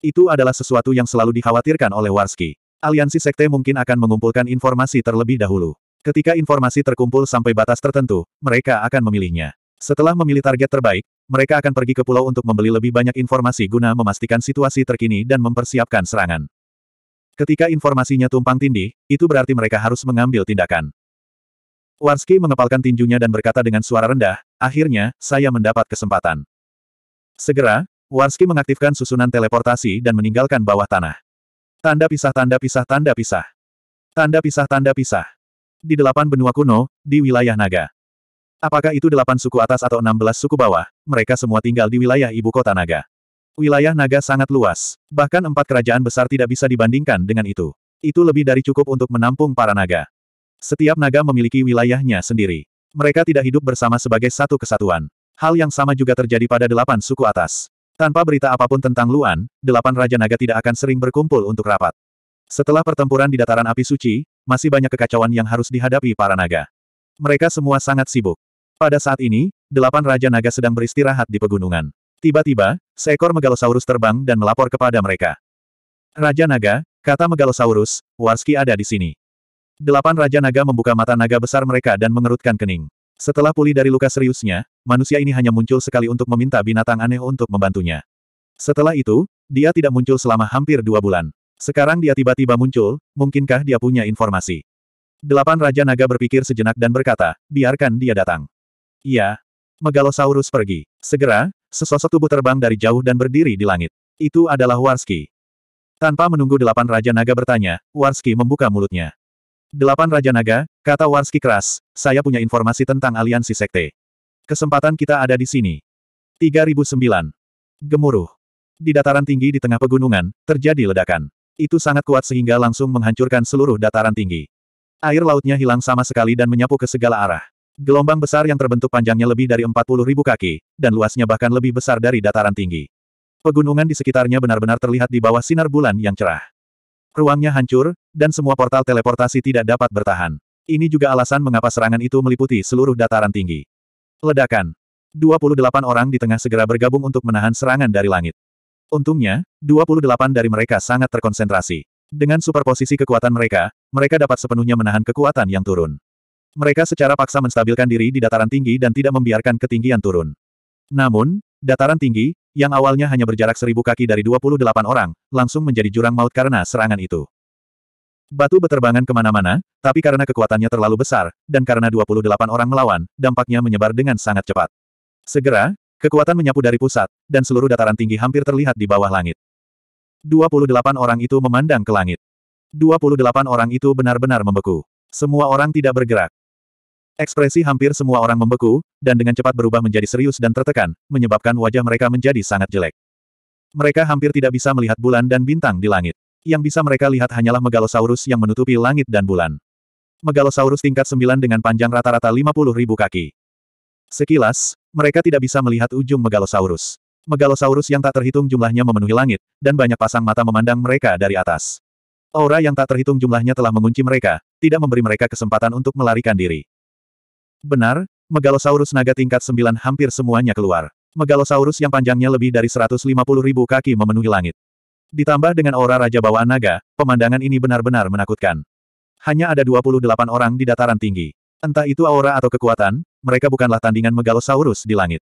Itu adalah sesuatu yang selalu dikhawatirkan oleh Warski. Aliansi Sekte mungkin akan mengumpulkan informasi terlebih dahulu. Ketika informasi terkumpul sampai batas tertentu, mereka akan memilihnya. Setelah memilih target terbaik, mereka akan pergi ke pulau untuk membeli lebih banyak informasi guna memastikan situasi terkini dan mempersiapkan serangan. Ketika informasinya tumpang tindih, itu berarti mereka harus mengambil tindakan. Warski mengepalkan tinjunya dan berkata dengan suara rendah, akhirnya, saya mendapat kesempatan. Segera, Warski mengaktifkan susunan teleportasi dan meninggalkan bawah tanah. Tanda pisah tanda pisah tanda pisah. Tanda pisah tanda pisah. Di delapan benua kuno, di wilayah naga. Apakah itu delapan suku atas atau enam belas suku bawah, mereka semua tinggal di wilayah ibu kota Naga. Wilayah Naga sangat luas. Bahkan empat kerajaan besar tidak bisa dibandingkan dengan itu. Itu lebih dari cukup untuk menampung para Naga. Setiap Naga memiliki wilayahnya sendiri. Mereka tidak hidup bersama sebagai satu kesatuan. Hal yang sama juga terjadi pada delapan suku atas. Tanpa berita apapun tentang Luan, delapan Raja Naga tidak akan sering berkumpul untuk rapat. Setelah pertempuran di dataran api suci, masih banyak kekacauan yang harus dihadapi para naga. Mereka semua sangat sibuk. Pada saat ini, delapan Raja Naga sedang beristirahat di pegunungan. Tiba-tiba, seekor Megalosaurus terbang dan melapor kepada mereka. Raja Naga, kata Megalosaurus, Warski ada di sini. Delapan Raja Naga membuka mata naga besar mereka dan mengerutkan kening. Setelah pulih dari luka seriusnya, manusia ini hanya muncul sekali untuk meminta binatang aneh untuk membantunya. Setelah itu, dia tidak muncul selama hampir dua bulan. Sekarang dia tiba-tiba muncul, mungkinkah dia punya informasi? Delapan Raja Naga berpikir sejenak dan berkata, biarkan dia datang. Iya, Megalosaurus pergi. Segera, sesosok tubuh terbang dari jauh dan berdiri di langit. Itu adalah Warski. Tanpa menunggu delapan Raja Naga bertanya, Warski membuka mulutnya. Delapan Raja Naga, kata Warski keras, saya punya informasi tentang aliansi sekte. Kesempatan kita ada di sini. 3009. Gemuruh. Di dataran tinggi di tengah pegunungan, terjadi ledakan. Itu sangat kuat sehingga langsung menghancurkan seluruh dataran tinggi. Air lautnya hilang sama sekali dan menyapu ke segala arah. Gelombang besar yang terbentuk panjangnya lebih dari ribu kaki, dan luasnya bahkan lebih besar dari dataran tinggi. Pegunungan di sekitarnya benar-benar terlihat di bawah sinar bulan yang cerah. Ruangnya hancur, dan semua portal teleportasi tidak dapat bertahan. Ini juga alasan mengapa serangan itu meliputi seluruh dataran tinggi. Ledakan. 28 orang di tengah segera bergabung untuk menahan serangan dari langit. Untungnya, 28 dari mereka sangat terkonsentrasi. Dengan superposisi kekuatan mereka, mereka dapat sepenuhnya menahan kekuatan yang turun. Mereka secara paksa menstabilkan diri di dataran tinggi dan tidak membiarkan ketinggian turun. Namun, dataran tinggi, yang awalnya hanya berjarak seribu kaki dari 28 orang, langsung menjadi jurang maut karena serangan itu. Batu beterbangan kemana-mana, tapi karena kekuatannya terlalu besar, dan karena 28 orang melawan, dampaknya menyebar dengan sangat cepat. Segera, kekuatan menyapu dari pusat, dan seluruh dataran tinggi hampir terlihat di bawah langit. 28 orang itu memandang ke langit. 28 orang itu benar-benar membeku. Semua orang tidak bergerak. Ekspresi hampir semua orang membeku, dan dengan cepat berubah menjadi serius dan tertekan, menyebabkan wajah mereka menjadi sangat jelek. Mereka hampir tidak bisa melihat bulan dan bintang di langit. Yang bisa mereka lihat hanyalah Megalosaurus yang menutupi langit dan bulan. Megalosaurus tingkat 9 dengan panjang rata-rata 50 ribu kaki. Sekilas, mereka tidak bisa melihat ujung Megalosaurus. Megalosaurus yang tak terhitung jumlahnya memenuhi langit, dan banyak pasang mata memandang mereka dari atas. Aura yang tak terhitung jumlahnya telah mengunci mereka, tidak memberi mereka kesempatan untuk melarikan diri. Benar, megalosaurus naga tingkat 9 hampir semuanya keluar. Megalosaurus yang panjangnya lebih dari 150 ribu kaki memenuhi langit. Ditambah dengan aura Raja Bawaan Naga, pemandangan ini benar-benar menakutkan. Hanya ada 28 orang di dataran tinggi. Entah itu aura atau kekuatan, mereka bukanlah tandingan megalosaurus di langit.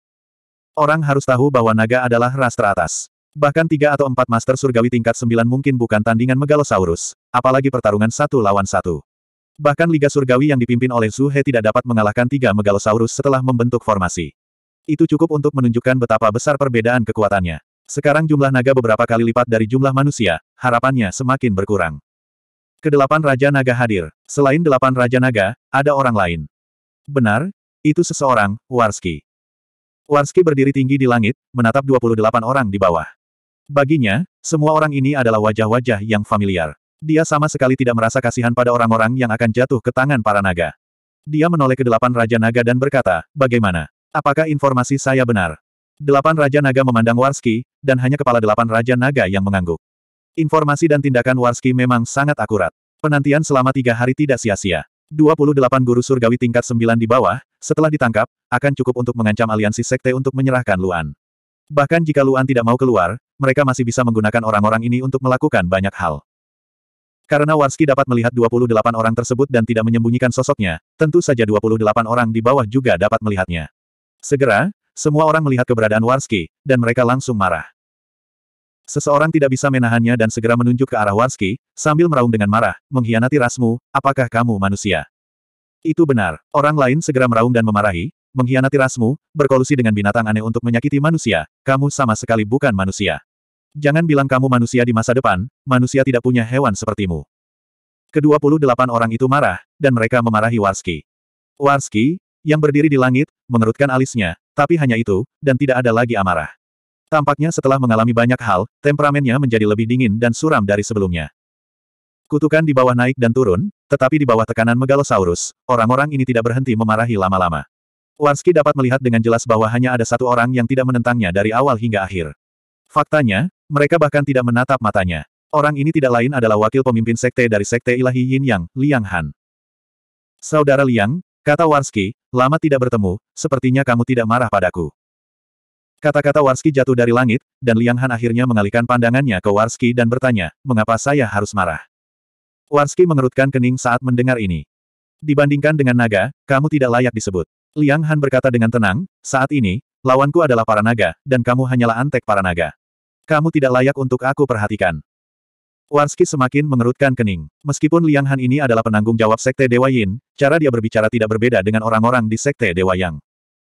Orang harus tahu bahwa naga adalah ras teratas. Bahkan tiga atau empat master surgawi tingkat sembilan mungkin bukan tandingan megalosaurus, apalagi pertarungan satu lawan satu. Bahkan Liga Surgawi yang dipimpin oleh Zhu He tidak dapat mengalahkan tiga megalosaurus setelah membentuk formasi. Itu cukup untuk menunjukkan betapa besar perbedaan kekuatannya. Sekarang jumlah naga beberapa kali lipat dari jumlah manusia, harapannya semakin berkurang. Kedelapan Raja Naga hadir. Selain delapan Raja Naga, ada orang lain. Benar, itu seseorang, Warski. Warski berdiri tinggi di langit, menatap 28 orang di bawah. Baginya, semua orang ini adalah wajah-wajah yang familiar. Dia sama sekali tidak merasa kasihan pada orang-orang yang akan jatuh ke tangan para naga. Dia menoleh ke delapan Raja Naga dan berkata, bagaimana? Apakah informasi saya benar? Delapan Raja Naga memandang Warski, dan hanya kepala delapan Raja Naga yang mengangguk. Informasi dan tindakan Warski memang sangat akurat. Penantian selama tiga hari tidak sia-sia. 28 guru surgawi tingkat 9 di bawah, setelah ditangkap, akan cukup untuk mengancam aliansi sekte untuk menyerahkan Luan. Bahkan jika Luan tidak mau keluar, mereka masih bisa menggunakan orang-orang ini untuk melakukan banyak hal. Karena Warski dapat melihat 28 orang tersebut dan tidak menyembunyikan sosoknya, tentu saja 28 orang di bawah juga dapat melihatnya. Segera, semua orang melihat keberadaan Wanski, dan mereka langsung marah. Seseorang tidak bisa menahannya dan segera menunjuk ke arah Wanski, sambil meraung dengan marah, mengkhianati rasmu, apakah kamu manusia? Itu benar, orang lain segera meraung dan memarahi, mengkhianati rasmu, berkolusi dengan binatang aneh untuk menyakiti manusia, kamu sama sekali bukan manusia. Jangan bilang kamu manusia di masa depan, manusia tidak punya hewan sepertimu. Kedua puluh delapan orang itu marah, dan mereka memarahi Warski. Warski, yang berdiri di langit, mengerutkan alisnya, tapi hanya itu, dan tidak ada lagi amarah. Tampaknya setelah mengalami banyak hal, temperamennya menjadi lebih dingin dan suram dari sebelumnya. Kutukan di bawah naik dan turun, tetapi di bawah tekanan Megalosaurus, orang-orang ini tidak berhenti memarahi lama-lama. Warski dapat melihat dengan jelas bahwa hanya ada satu orang yang tidak menentangnya dari awal hingga akhir. Faktanya, mereka bahkan tidak menatap matanya. Orang ini tidak lain adalah wakil pemimpin sekte dari sekte ilahi Yin Yang, Liang Han. Saudara Liang, kata Warski, lama tidak bertemu, sepertinya kamu tidak marah padaku. Kata-kata Warski jatuh dari langit, dan Liang Han akhirnya mengalihkan pandangannya ke Warski dan bertanya, mengapa saya harus marah? Warski mengerutkan kening saat mendengar ini. Dibandingkan dengan naga, kamu tidak layak disebut. Liang Han berkata dengan tenang, saat ini, lawanku adalah para naga, dan kamu hanyalah antek para naga. Kamu tidak layak untuk aku perhatikan. Wanski semakin mengerutkan kening. Meskipun Liang Han ini adalah penanggung jawab Sekte Dewa Yin, cara dia berbicara tidak berbeda dengan orang-orang di Sekte Dewa Yang.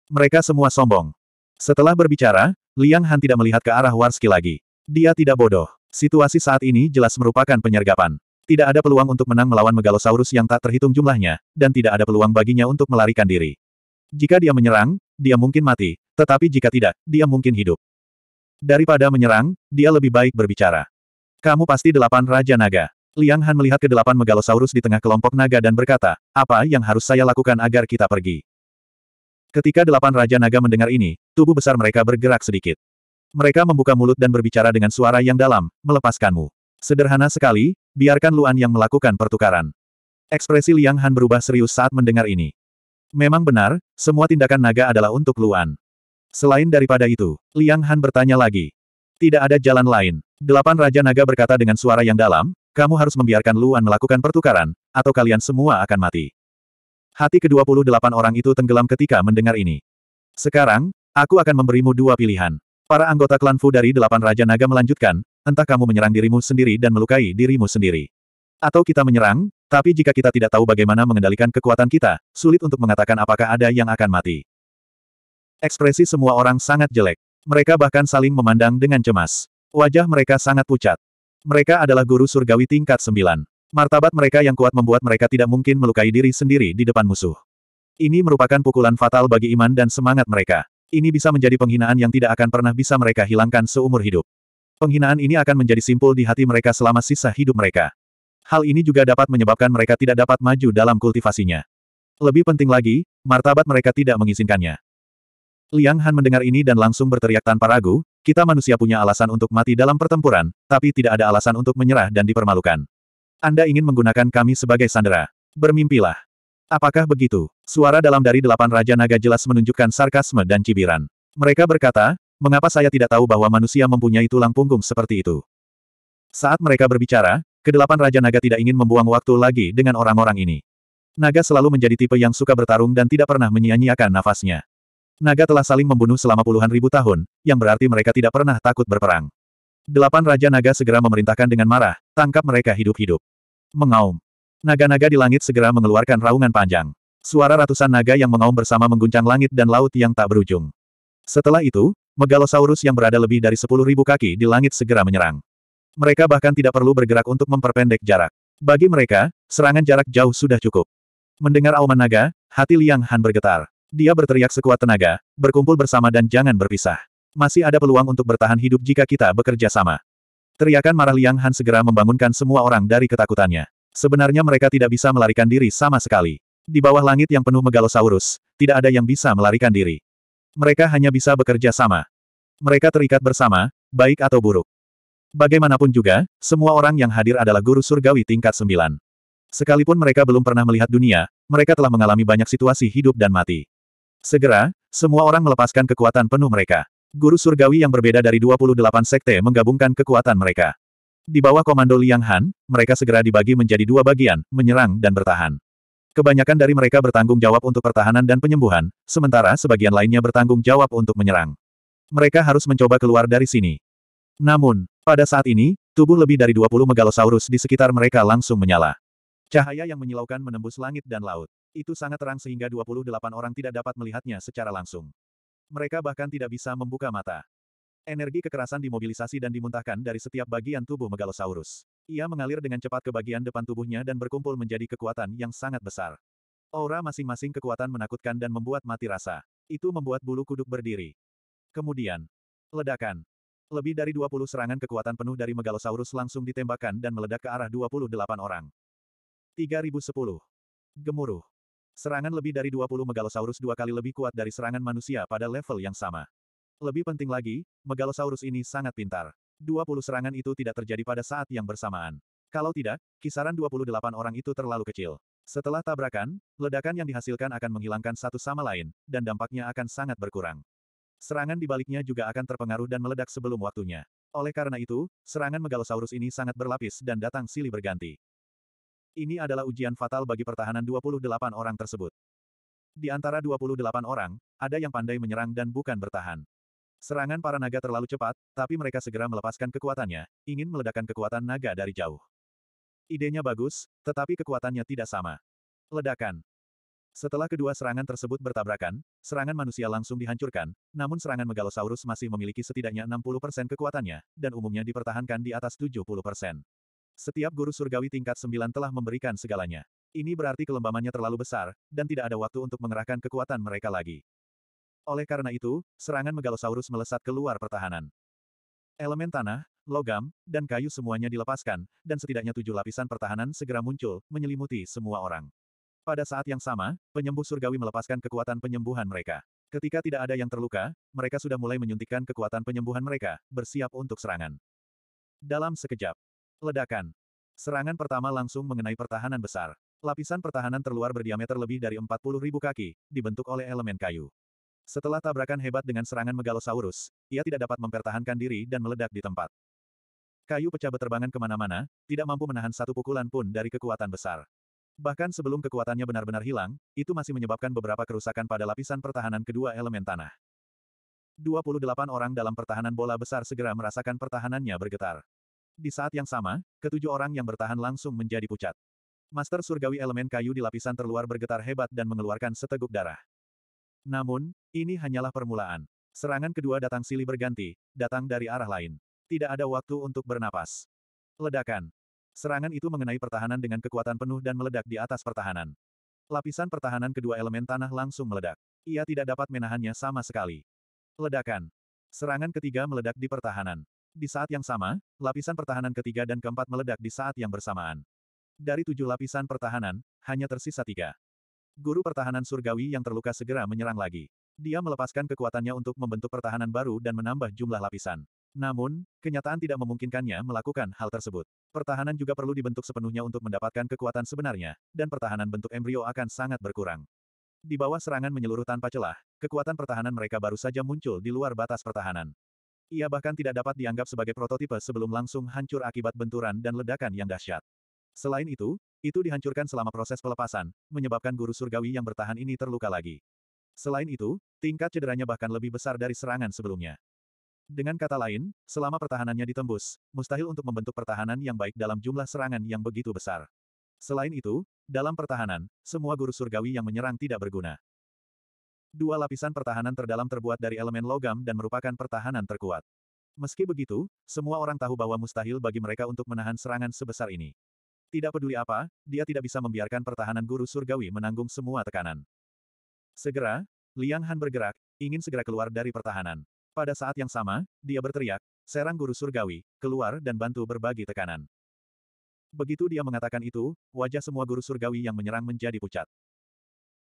Mereka semua sombong. Setelah berbicara, Liang Han tidak melihat ke arah Wanski lagi. Dia tidak bodoh. Situasi saat ini jelas merupakan penyergapan. Tidak ada peluang untuk menang melawan Megalosaurus yang tak terhitung jumlahnya, dan tidak ada peluang baginya untuk melarikan diri. Jika dia menyerang, dia mungkin mati, tetapi jika tidak, dia mungkin hidup. Daripada menyerang, dia lebih baik berbicara. Kamu pasti delapan Raja Naga. Liang Han melihat ke delapan megalosaurus di tengah kelompok naga dan berkata, apa yang harus saya lakukan agar kita pergi? Ketika delapan Raja Naga mendengar ini, tubuh besar mereka bergerak sedikit. Mereka membuka mulut dan berbicara dengan suara yang dalam, melepaskanmu. Sederhana sekali, biarkan Luan yang melakukan pertukaran. Ekspresi Liang Han berubah serius saat mendengar ini. Memang benar, semua tindakan naga adalah untuk Luan. Selain daripada itu, Liang Han bertanya lagi. Tidak ada jalan lain. Delapan Raja Naga berkata dengan suara yang dalam, kamu harus membiarkan Luan melakukan pertukaran, atau kalian semua akan mati. Hati ke-28 orang itu tenggelam ketika mendengar ini. Sekarang, aku akan memberimu dua pilihan. Para anggota klan Fu dari Delapan Raja Naga melanjutkan, entah kamu menyerang dirimu sendiri dan melukai dirimu sendiri. Atau kita menyerang, tapi jika kita tidak tahu bagaimana mengendalikan kekuatan kita, sulit untuk mengatakan apakah ada yang akan mati. Ekspresi semua orang sangat jelek. Mereka bahkan saling memandang dengan cemas. Wajah mereka sangat pucat. Mereka adalah guru surgawi tingkat sembilan. Martabat mereka yang kuat membuat mereka tidak mungkin melukai diri sendiri di depan musuh. Ini merupakan pukulan fatal bagi iman dan semangat mereka. Ini bisa menjadi penghinaan yang tidak akan pernah bisa mereka hilangkan seumur hidup. Penghinaan ini akan menjadi simpul di hati mereka selama sisa hidup mereka. Hal ini juga dapat menyebabkan mereka tidak dapat maju dalam kultivasinya. Lebih penting lagi, martabat mereka tidak mengizinkannya. Liang Han mendengar ini dan langsung berteriak tanpa ragu, kita manusia punya alasan untuk mati dalam pertempuran, tapi tidak ada alasan untuk menyerah dan dipermalukan. Anda ingin menggunakan kami sebagai sandera. Bermimpilah. Apakah begitu? Suara dalam dari delapan Raja Naga jelas menunjukkan sarkasme dan cibiran. Mereka berkata, mengapa saya tidak tahu bahwa manusia mempunyai tulang punggung seperti itu? Saat mereka berbicara, kedelapan Raja Naga tidak ingin membuang waktu lagi dengan orang-orang ini. Naga selalu menjadi tipe yang suka bertarung dan tidak pernah menyia-nyiakan nafasnya. Naga telah saling membunuh selama puluhan ribu tahun, yang berarti mereka tidak pernah takut berperang. Delapan Raja Naga segera memerintahkan dengan marah, tangkap mereka hidup-hidup. Mengaum. Naga-naga di langit segera mengeluarkan raungan panjang. Suara ratusan naga yang mengaum bersama mengguncang langit dan laut yang tak berujung. Setelah itu, Megalosaurus yang berada lebih dari sepuluh ribu kaki di langit segera menyerang. Mereka bahkan tidak perlu bergerak untuk memperpendek jarak. Bagi mereka, serangan jarak jauh sudah cukup. Mendengar auman naga, hati Liang Han bergetar. Dia berteriak sekuat tenaga, berkumpul bersama dan jangan berpisah. Masih ada peluang untuk bertahan hidup jika kita bekerja sama. Teriakan marah Liang Han segera membangunkan semua orang dari ketakutannya. Sebenarnya mereka tidak bisa melarikan diri sama sekali. Di bawah langit yang penuh megalosaurus, tidak ada yang bisa melarikan diri. Mereka hanya bisa bekerja sama. Mereka terikat bersama, baik atau buruk. Bagaimanapun juga, semua orang yang hadir adalah guru surgawi tingkat sembilan. Sekalipun mereka belum pernah melihat dunia, mereka telah mengalami banyak situasi hidup dan mati. Segera, semua orang melepaskan kekuatan penuh mereka. Guru surgawi yang berbeda dari 28 sekte menggabungkan kekuatan mereka. Di bawah komando Liang Han, mereka segera dibagi menjadi dua bagian, menyerang dan bertahan. Kebanyakan dari mereka bertanggung jawab untuk pertahanan dan penyembuhan, sementara sebagian lainnya bertanggung jawab untuk menyerang. Mereka harus mencoba keluar dari sini. Namun, pada saat ini, tubuh lebih dari 20 megalosaurus di sekitar mereka langsung menyala. Cahaya yang menyilaukan menembus langit dan laut. Itu sangat terang sehingga 28 orang tidak dapat melihatnya secara langsung. Mereka bahkan tidak bisa membuka mata. Energi kekerasan dimobilisasi dan dimuntahkan dari setiap bagian tubuh Megalosaurus. Ia mengalir dengan cepat ke bagian depan tubuhnya dan berkumpul menjadi kekuatan yang sangat besar. Aura masing-masing kekuatan menakutkan dan membuat mati rasa. Itu membuat bulu kuduk berdiri. Kemudian, ledakan. Lebih dari 20 serangan kekuatan penuh dari Megalosaurus langsung ditembakkan dan meledak ke arah 28 orang. 3010. Gemuruh. Serangan lebih dari 20 megalosaurus dua kali lebih kuat dari serangan manusia pada level yang sama. Lebih penting lagi, megalosaurus ini sangat pintar. 20 serangan itu tidak terjadi pada saat yang bersamaan. Kalau tidak, kisaran 28 orang itu terlalu kecil. Setelah tabrakan, ledakan yang dihasilkan akan menghilangkan satu sama lain, dan dampaknya akan sangat berkurang. Serangan di baliknya juga akan terpengaruh dan meledak sebelum waktunya. Oleh karena itu, serangan megalosaurus ini sangat berlapis dan datang silih berganti. Ini adalah ujian fatal bagi pertahanan 28 orang tersebut. Di antara 28 orang, ada yang pandai menyerang dan bukan bertahan. Serangan para naga terlalu cepat, tapi mereka segera melepaskan kekuatannya, ingin meledakkan kekuatan naga dari jauh. Idenya bagus, tetapi kekuatannya tidak sama. Ledakan. Setelah kedua serangan tersebut bertabrakan, serangan manusia langsung dihancurkan, namun serangan Megalosaurus masih memiliki setidaknya 60% kekuatannya, dan umumnya dipertahankan di atas 70%. Setiap guru surgawi tingkat sembilan telah memberikan segalanya. Ini berarti kelembamannya terlalu besar, dan tidak ada waktu untuk mengerahkan kekuatan mereka lagi. Oleh karena itu, serangan Megalosaurus melesat keluar pertahanan. Elemen tanah, logam, dan kayu semuanya dilepaskan, dan setidaknya tujuh lapisan pertahanan segera muncul, menyelimuti semua orang. Pada saat yang sama, penyembuh surgawi melepaskan kekuatan penyembuhan mereka. Ketika tidak ada yang terluka, mereka sudah mulai menyuntikkan kekuatan penyembuhan mereka, bersiap untuk serangan. Dalam sekejap, Ledakan. Serangan pertama langsung mengenai pertahanan besar. Lapisan pertahanan terluar berdiameter lebih dari 40.000 kaki, dibentuk oleh elemen kayu. Setelah tabrakan hebat dengan serangan Megalosaurus, ia tidak dapat mempertahankan diri dan meledak di tempat. Kayu pecah beterbangan kemana-mana, tidak mampu menahan satu pukulan pun dari kekuatan besar. Bahkan sebelum kekuatannya benar-benar hilang, itu masih menyebabkan beberapa kerusakan pada lapisan pertahanan kedua elemen tanah. 28 orang dalam pertahanan bola besar segera merasakan pertahanannya bergetar. Di saat yang sama, ketujuh orang yang bertahan langsung menjadi pucat. Master surgawi elemen kayu di lapisan terluar bergetar hebat dan mengeluarkan seteguk darah. Namun, ini hanyalah permulaan. Serangan kedua datang silih berganti, datang dari arah lain. Tidak ada waktu untuk bernapas. Ledakan. Serangan itu mengenai pertahanan dengan kekuatan penuh dan meledak di atas pertahanan. Lapisan pertahanan kedua elemen tanah langsung meledak. Ia tidak dapat menahannya sama sekali. Ledakan. Serangan ketiga meledak di pertahanan. Di saat yang sama, lapisan pertahanan ketiga dan keempat meledak di saat yang bersamaan. Dari tujuh lapisan pertahanan, hanya tersisa tiga. Guru pertahanan surgawi yang terluka segera menyerang lagi. Dia melepaskan kekuatannya untuk membentuk pertahanan baru dan menambah jumlah lapisan. Namun, kenyataan tidak memungkinkannya melakukan hal tersebut. Pertahanan juga perlu dibentuk sepenuhnya untuk mendapatkan kekuatan sebenarnya, dan pertahanan bentuk embrio akan sangat berkurang. Di bawah serangan menyeluruh tanpa celah, kekuatan pertahanan mereka baru saja muncul di luar batas pertahanan. Ia bahkan tidak dapat dianggap sebagai prototipe sebelum langsung hancur akibat benturan dan ledakan yang dahsyat. Selain itu, itu dihancurkan selama proses pelepasan, menyebabkan guru surgawi yang bertahan ini terluka lagi. Selain itu, tingkat cederanya bahkan lebih besar dari serangan sebelumnya. Dengan kata lain, selama pertahanannya ditembus, mustahil untuk membentuk pertahanan yang baik dalam jumlah serangan yang begitu besar. Selain itu, dalam pertahanan, semua guru surgawi yang menyerang tidak berguna. Dua lapisan pertahanan terdalam terbuat dari elemen logam dan merupakan pertahanan terkuat. Meski begitu, semua orang tahu bahwa mustahil bagi mereka untuk menahan serangan sebesar ini. Tidak peduli apa, dia tidak bisa membiarkan pertahanan guru surgawi menanggung semua tekanan. Segera, Liang Han bergerak, ingin segera keluar dari pertahanan. Pada saat yang sama, dia berteriak, serang guru surgawi, keluar dan bantu berbagi tekanan. Begitu dia mengatakan itu, wajah semua guru surgawi yang menyerang menjadi pucat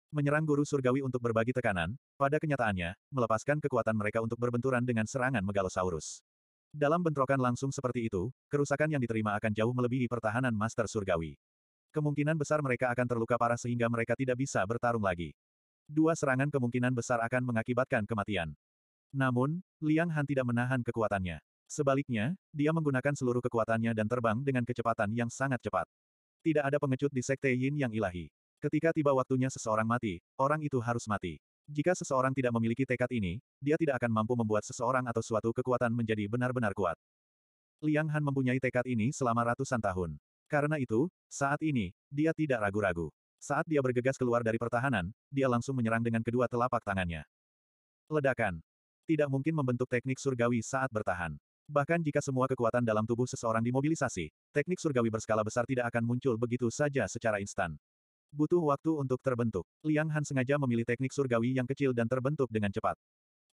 menyerang guru surgawi untuk berbagi tekanan, pada kenyataannya, melepaskan kekuatan mereka untuk berbenturan dengan serangan Megalosaurus. Dalam bentrokan langsung seperti itu, kerusakan yang diterima akan jauh melebihi pertahanan Master Surgawi. Kemungkinan besar mereka akan terluka parah sehingga mereka tidak bisa bertarung lagi. Dua serangan kemungkinan besar akan mengakibatkan kematian. Namun, Liang Han tidak menahan kekuatannya. Sebaliknya, dia menggunakan seluruh kekuatannya dan terbang dengan kecepatan yang sangat cepat. Tidak ada pengecut di Sekte Yin yang ilahi. Ketika tiba waktunya seseorang mati, orang itu harus mati. Jika seseorang tidak memiliki tekad ini, dia tidak akan mampu membuat seseorang atau suatu kekuatan menjadi benar-benar kuat. Liang Han mempunyai tekad ini selama ratusan tahun. Karena itu, saat ini, dia tidak ragu-ragu. Saat dia bergegas keluar dari pertahanan, dia langsung menyerang dengan kedua telapak tangannya. Ledakan. Tidak mungkin membentuk teknik surgawi saat bertahan. Bahkan jika semua kekuatan dalam tubuh seseorang dimobilisasi, teknik surgawi berskala besar tidak akan muncul begitu saja secara instan. Butuh waktu untuk terbentuk. Liang Han sengaja memilih teknik surgawi yang kecil dan terbentuk dengan cepat.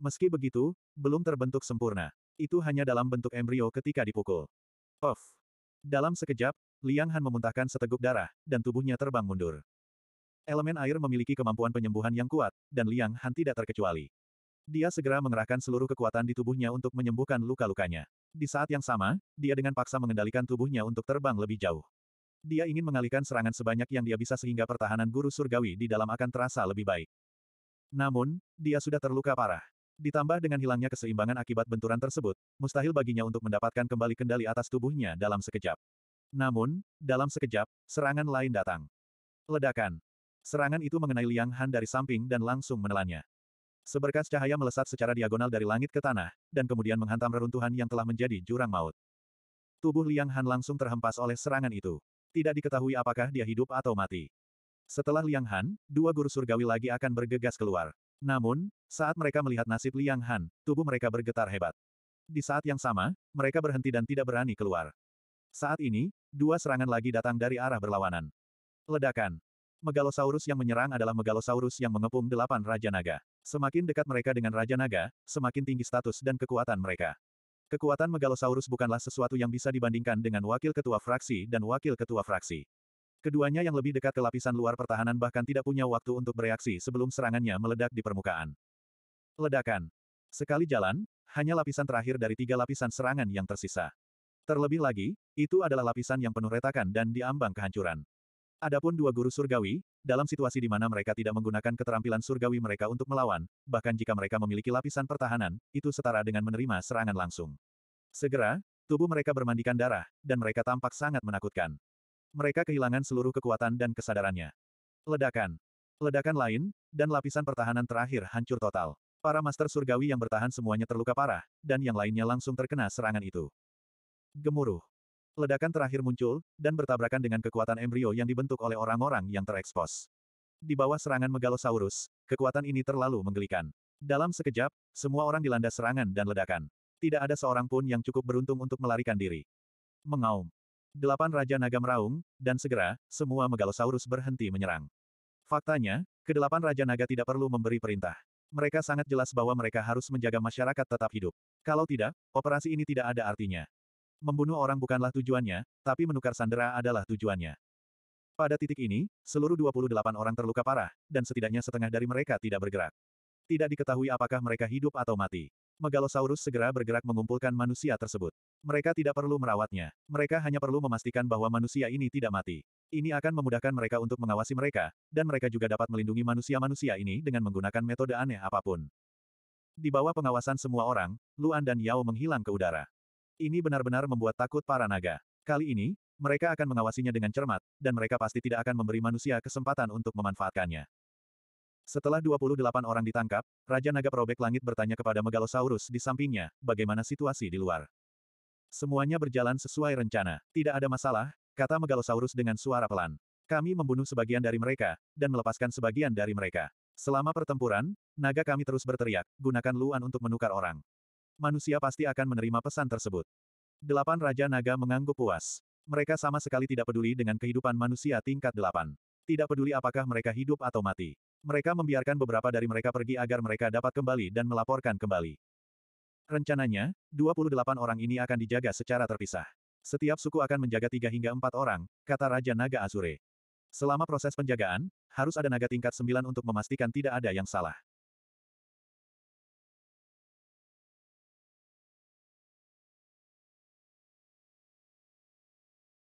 Meski begitu, belum terbentuk sempurna. Itu hanya dalam bentuk embrio ketika dipukul. Of. Dalam sekejap, Liang Han memuntahkan seteguk darah, dan tubuhnya terbang mundur. Elemen air memiliki kemampuan penyembuhan yang kuat, dan Liang Han tidak terkecuali. Dia segera mengerahkan seluruh kekuatan di tubuhnya untuk menyembuhkan luka-lukanya. Di saat yang sama, dia dengan paksa mengendalikan tubuhnya untuk terbang lebih jauh. Dia ingin mengalihkan serangan sebanyak yang dia bisa sehingga pertahanan guru surgawi di dalam akan terasa lebih baik. Namun, dia sudah terluka parah. Ditambah dengan hilangnya keseimbangan akibat benturan tersebut, mustahil baginya untuk mendapatkan kembali kendali atas tubuhnya dalam sekejap. Namun, dalam sekejap, serangan lain datang. Ledakan. Serangan itu mengenai Liang Han dari samping dan langsung menelannya. Seberkas cahaya melesat secara diagonal dari langit ke tanah, dan kemudian menghantam reruntuhan yang telah menjadi jurang maut. Tubuh Liang Han langsung terhempas oleh serangan itu tidak diketahui apakah dia hidup atau mati. Setelah Liang Han, dua guru surgawi lagi akan bergegas keluar. Namun, saat mereka melihat nasib Liang Han, tubuh mereka bergetar hebat. Di saat yang sama, mereka berhenti dan tidak berani keluar. Saat ini, dua serangan lagi datang dari arah berlawanan. Ledakan. Megalosaurus yang menyerang adalah Megalosaurus yang mengepung delapan Raja Naga. Semakin dekat mereka dengan Raja Naga, semakin tinggi status dan kekuatan mereka. Kekuatan Megalosaurus bukanlah sesuatu yang bisa dibandingkan dengan wakil ketua fraksi dan wakil ketua fraksi. Keduanya yang lebih dekat ke lapisan luar pertahanan bahkan tidak punya waktu untuk bereaksi sebelum serangannya meledak di permukaan. Ledakan. Sekali jalan, hanya lapisan terakhir dari tiga lapisan serangan yang tersisa. Terlebih lagi, itu adalah lapisan yang penuh retakan dan diambang kehancuran. Adapun dua guru surgawi, dalam situasi di mana mereka tidak menggunakan keterampilan surgawi mereka untuk melawan, bahkan jika mereka memiliki lapisan pertahanan, itu setara dengan menerima serangan langsung. Segera, tubuh mereka bermandikan darah, dan mereka tampak sangat menakutkan. Mereka kehilangan seluruh kekuatan dan kesadarannya. Ledakan. Ledakan lain, dan lapisan pertahanan terakhir hancur total. Para master surgawi yang bertahan semuanya terluka parah, dan yang lainnya langsung terkena serangan itu. Gemuruh. Ledakan terakhir muncul, dan bertabrakan dengan kekuatan embrio yang dibentuk oleh orang-orang yang terekspos. Di bawah serangan Megalosaurus, kekuatan ini terlalu menggelikan. Dalam sekejap, semua orang dilanda serangan dan ledakan. Tidak ada seorang pun yang cukup beruntung untuk melarikan diri. Mengaum. Delapan Raja Naga meraung, dan segera, semua Megalosaurus berhenti menyerang. Faktanya, kedelapan Raja Naga tidak perlu memberi perintah. Mereka sangat jelas bahwa mereka harus menjaga masyarakat tetap hidup. Kalau tidak, operasi ini tidak ada artinya. Membunuh orang bukanlah tujuannya, tapi menukar sandera adalah tujuannya. Pada titik ini, seluruh 28 orang terluka parah, dan setidaknya setengah dari mereka tidak bergerak. Tidak diketahui apakah mereka hidup atau mati. Megalosaurus segera bergerak mengumpulkan manusia tersebut. Mereka tidak perlu merawatnya. Mereka hanya perlu memastikan bahwa manusia ini tidak mati. Ini akan memudahkan mereka untuk mengawasi mereka, dan mereka juga dapat melindungi manusia-manusia ini dengan menggunakan metode aneh apapun. Di bawah pengawasan semua orang, Luan dan Yao menghilang ke udara. Ini benar-benar membuat takut para naga. Kali ini, mereka akan mengawasinya dengan cermat, dan mereka pasti tidak akan memberi manusia kesempatan untuk memanfaatkannya. Setelah 28 orang ditangkap, Raja Naga Perobek Langit bertanya kepada Megalosaurus di sampingnya, bagaimana situasi di luar. Semuanya berjalan sesuai rencana. Tidak ada masalah, kata Megalosaurus dengan suara pelan. Kami membunuh sebagian dari mereka, dan melepaskan sebagian dari mereka. Selama pertempuran, naga kami terus berteriak, gunakan luan untuk menukar orang manusia pasti akan menerima pesan tersebut. Delapan Raja Naga mengangguk puas. Mereka sama sekali tidak peduli dengan kehidupan manusia tingkat delapan. Tidak peduli apakah mereka hidup atau mati. Mereka membiarkan beberapa dari mereka pergi agar mereka dapat kembali dan melaporkan kembali. Rencananya, 28 orang ini akan dijaga secara terpisah. Setiap suku akan menjaga 3 hingga 4 orang, kata Raja Naga Azure. Selama proses penjagaan, harus ada naga tingkat 9 untuk memastikan tidak ada yang salah.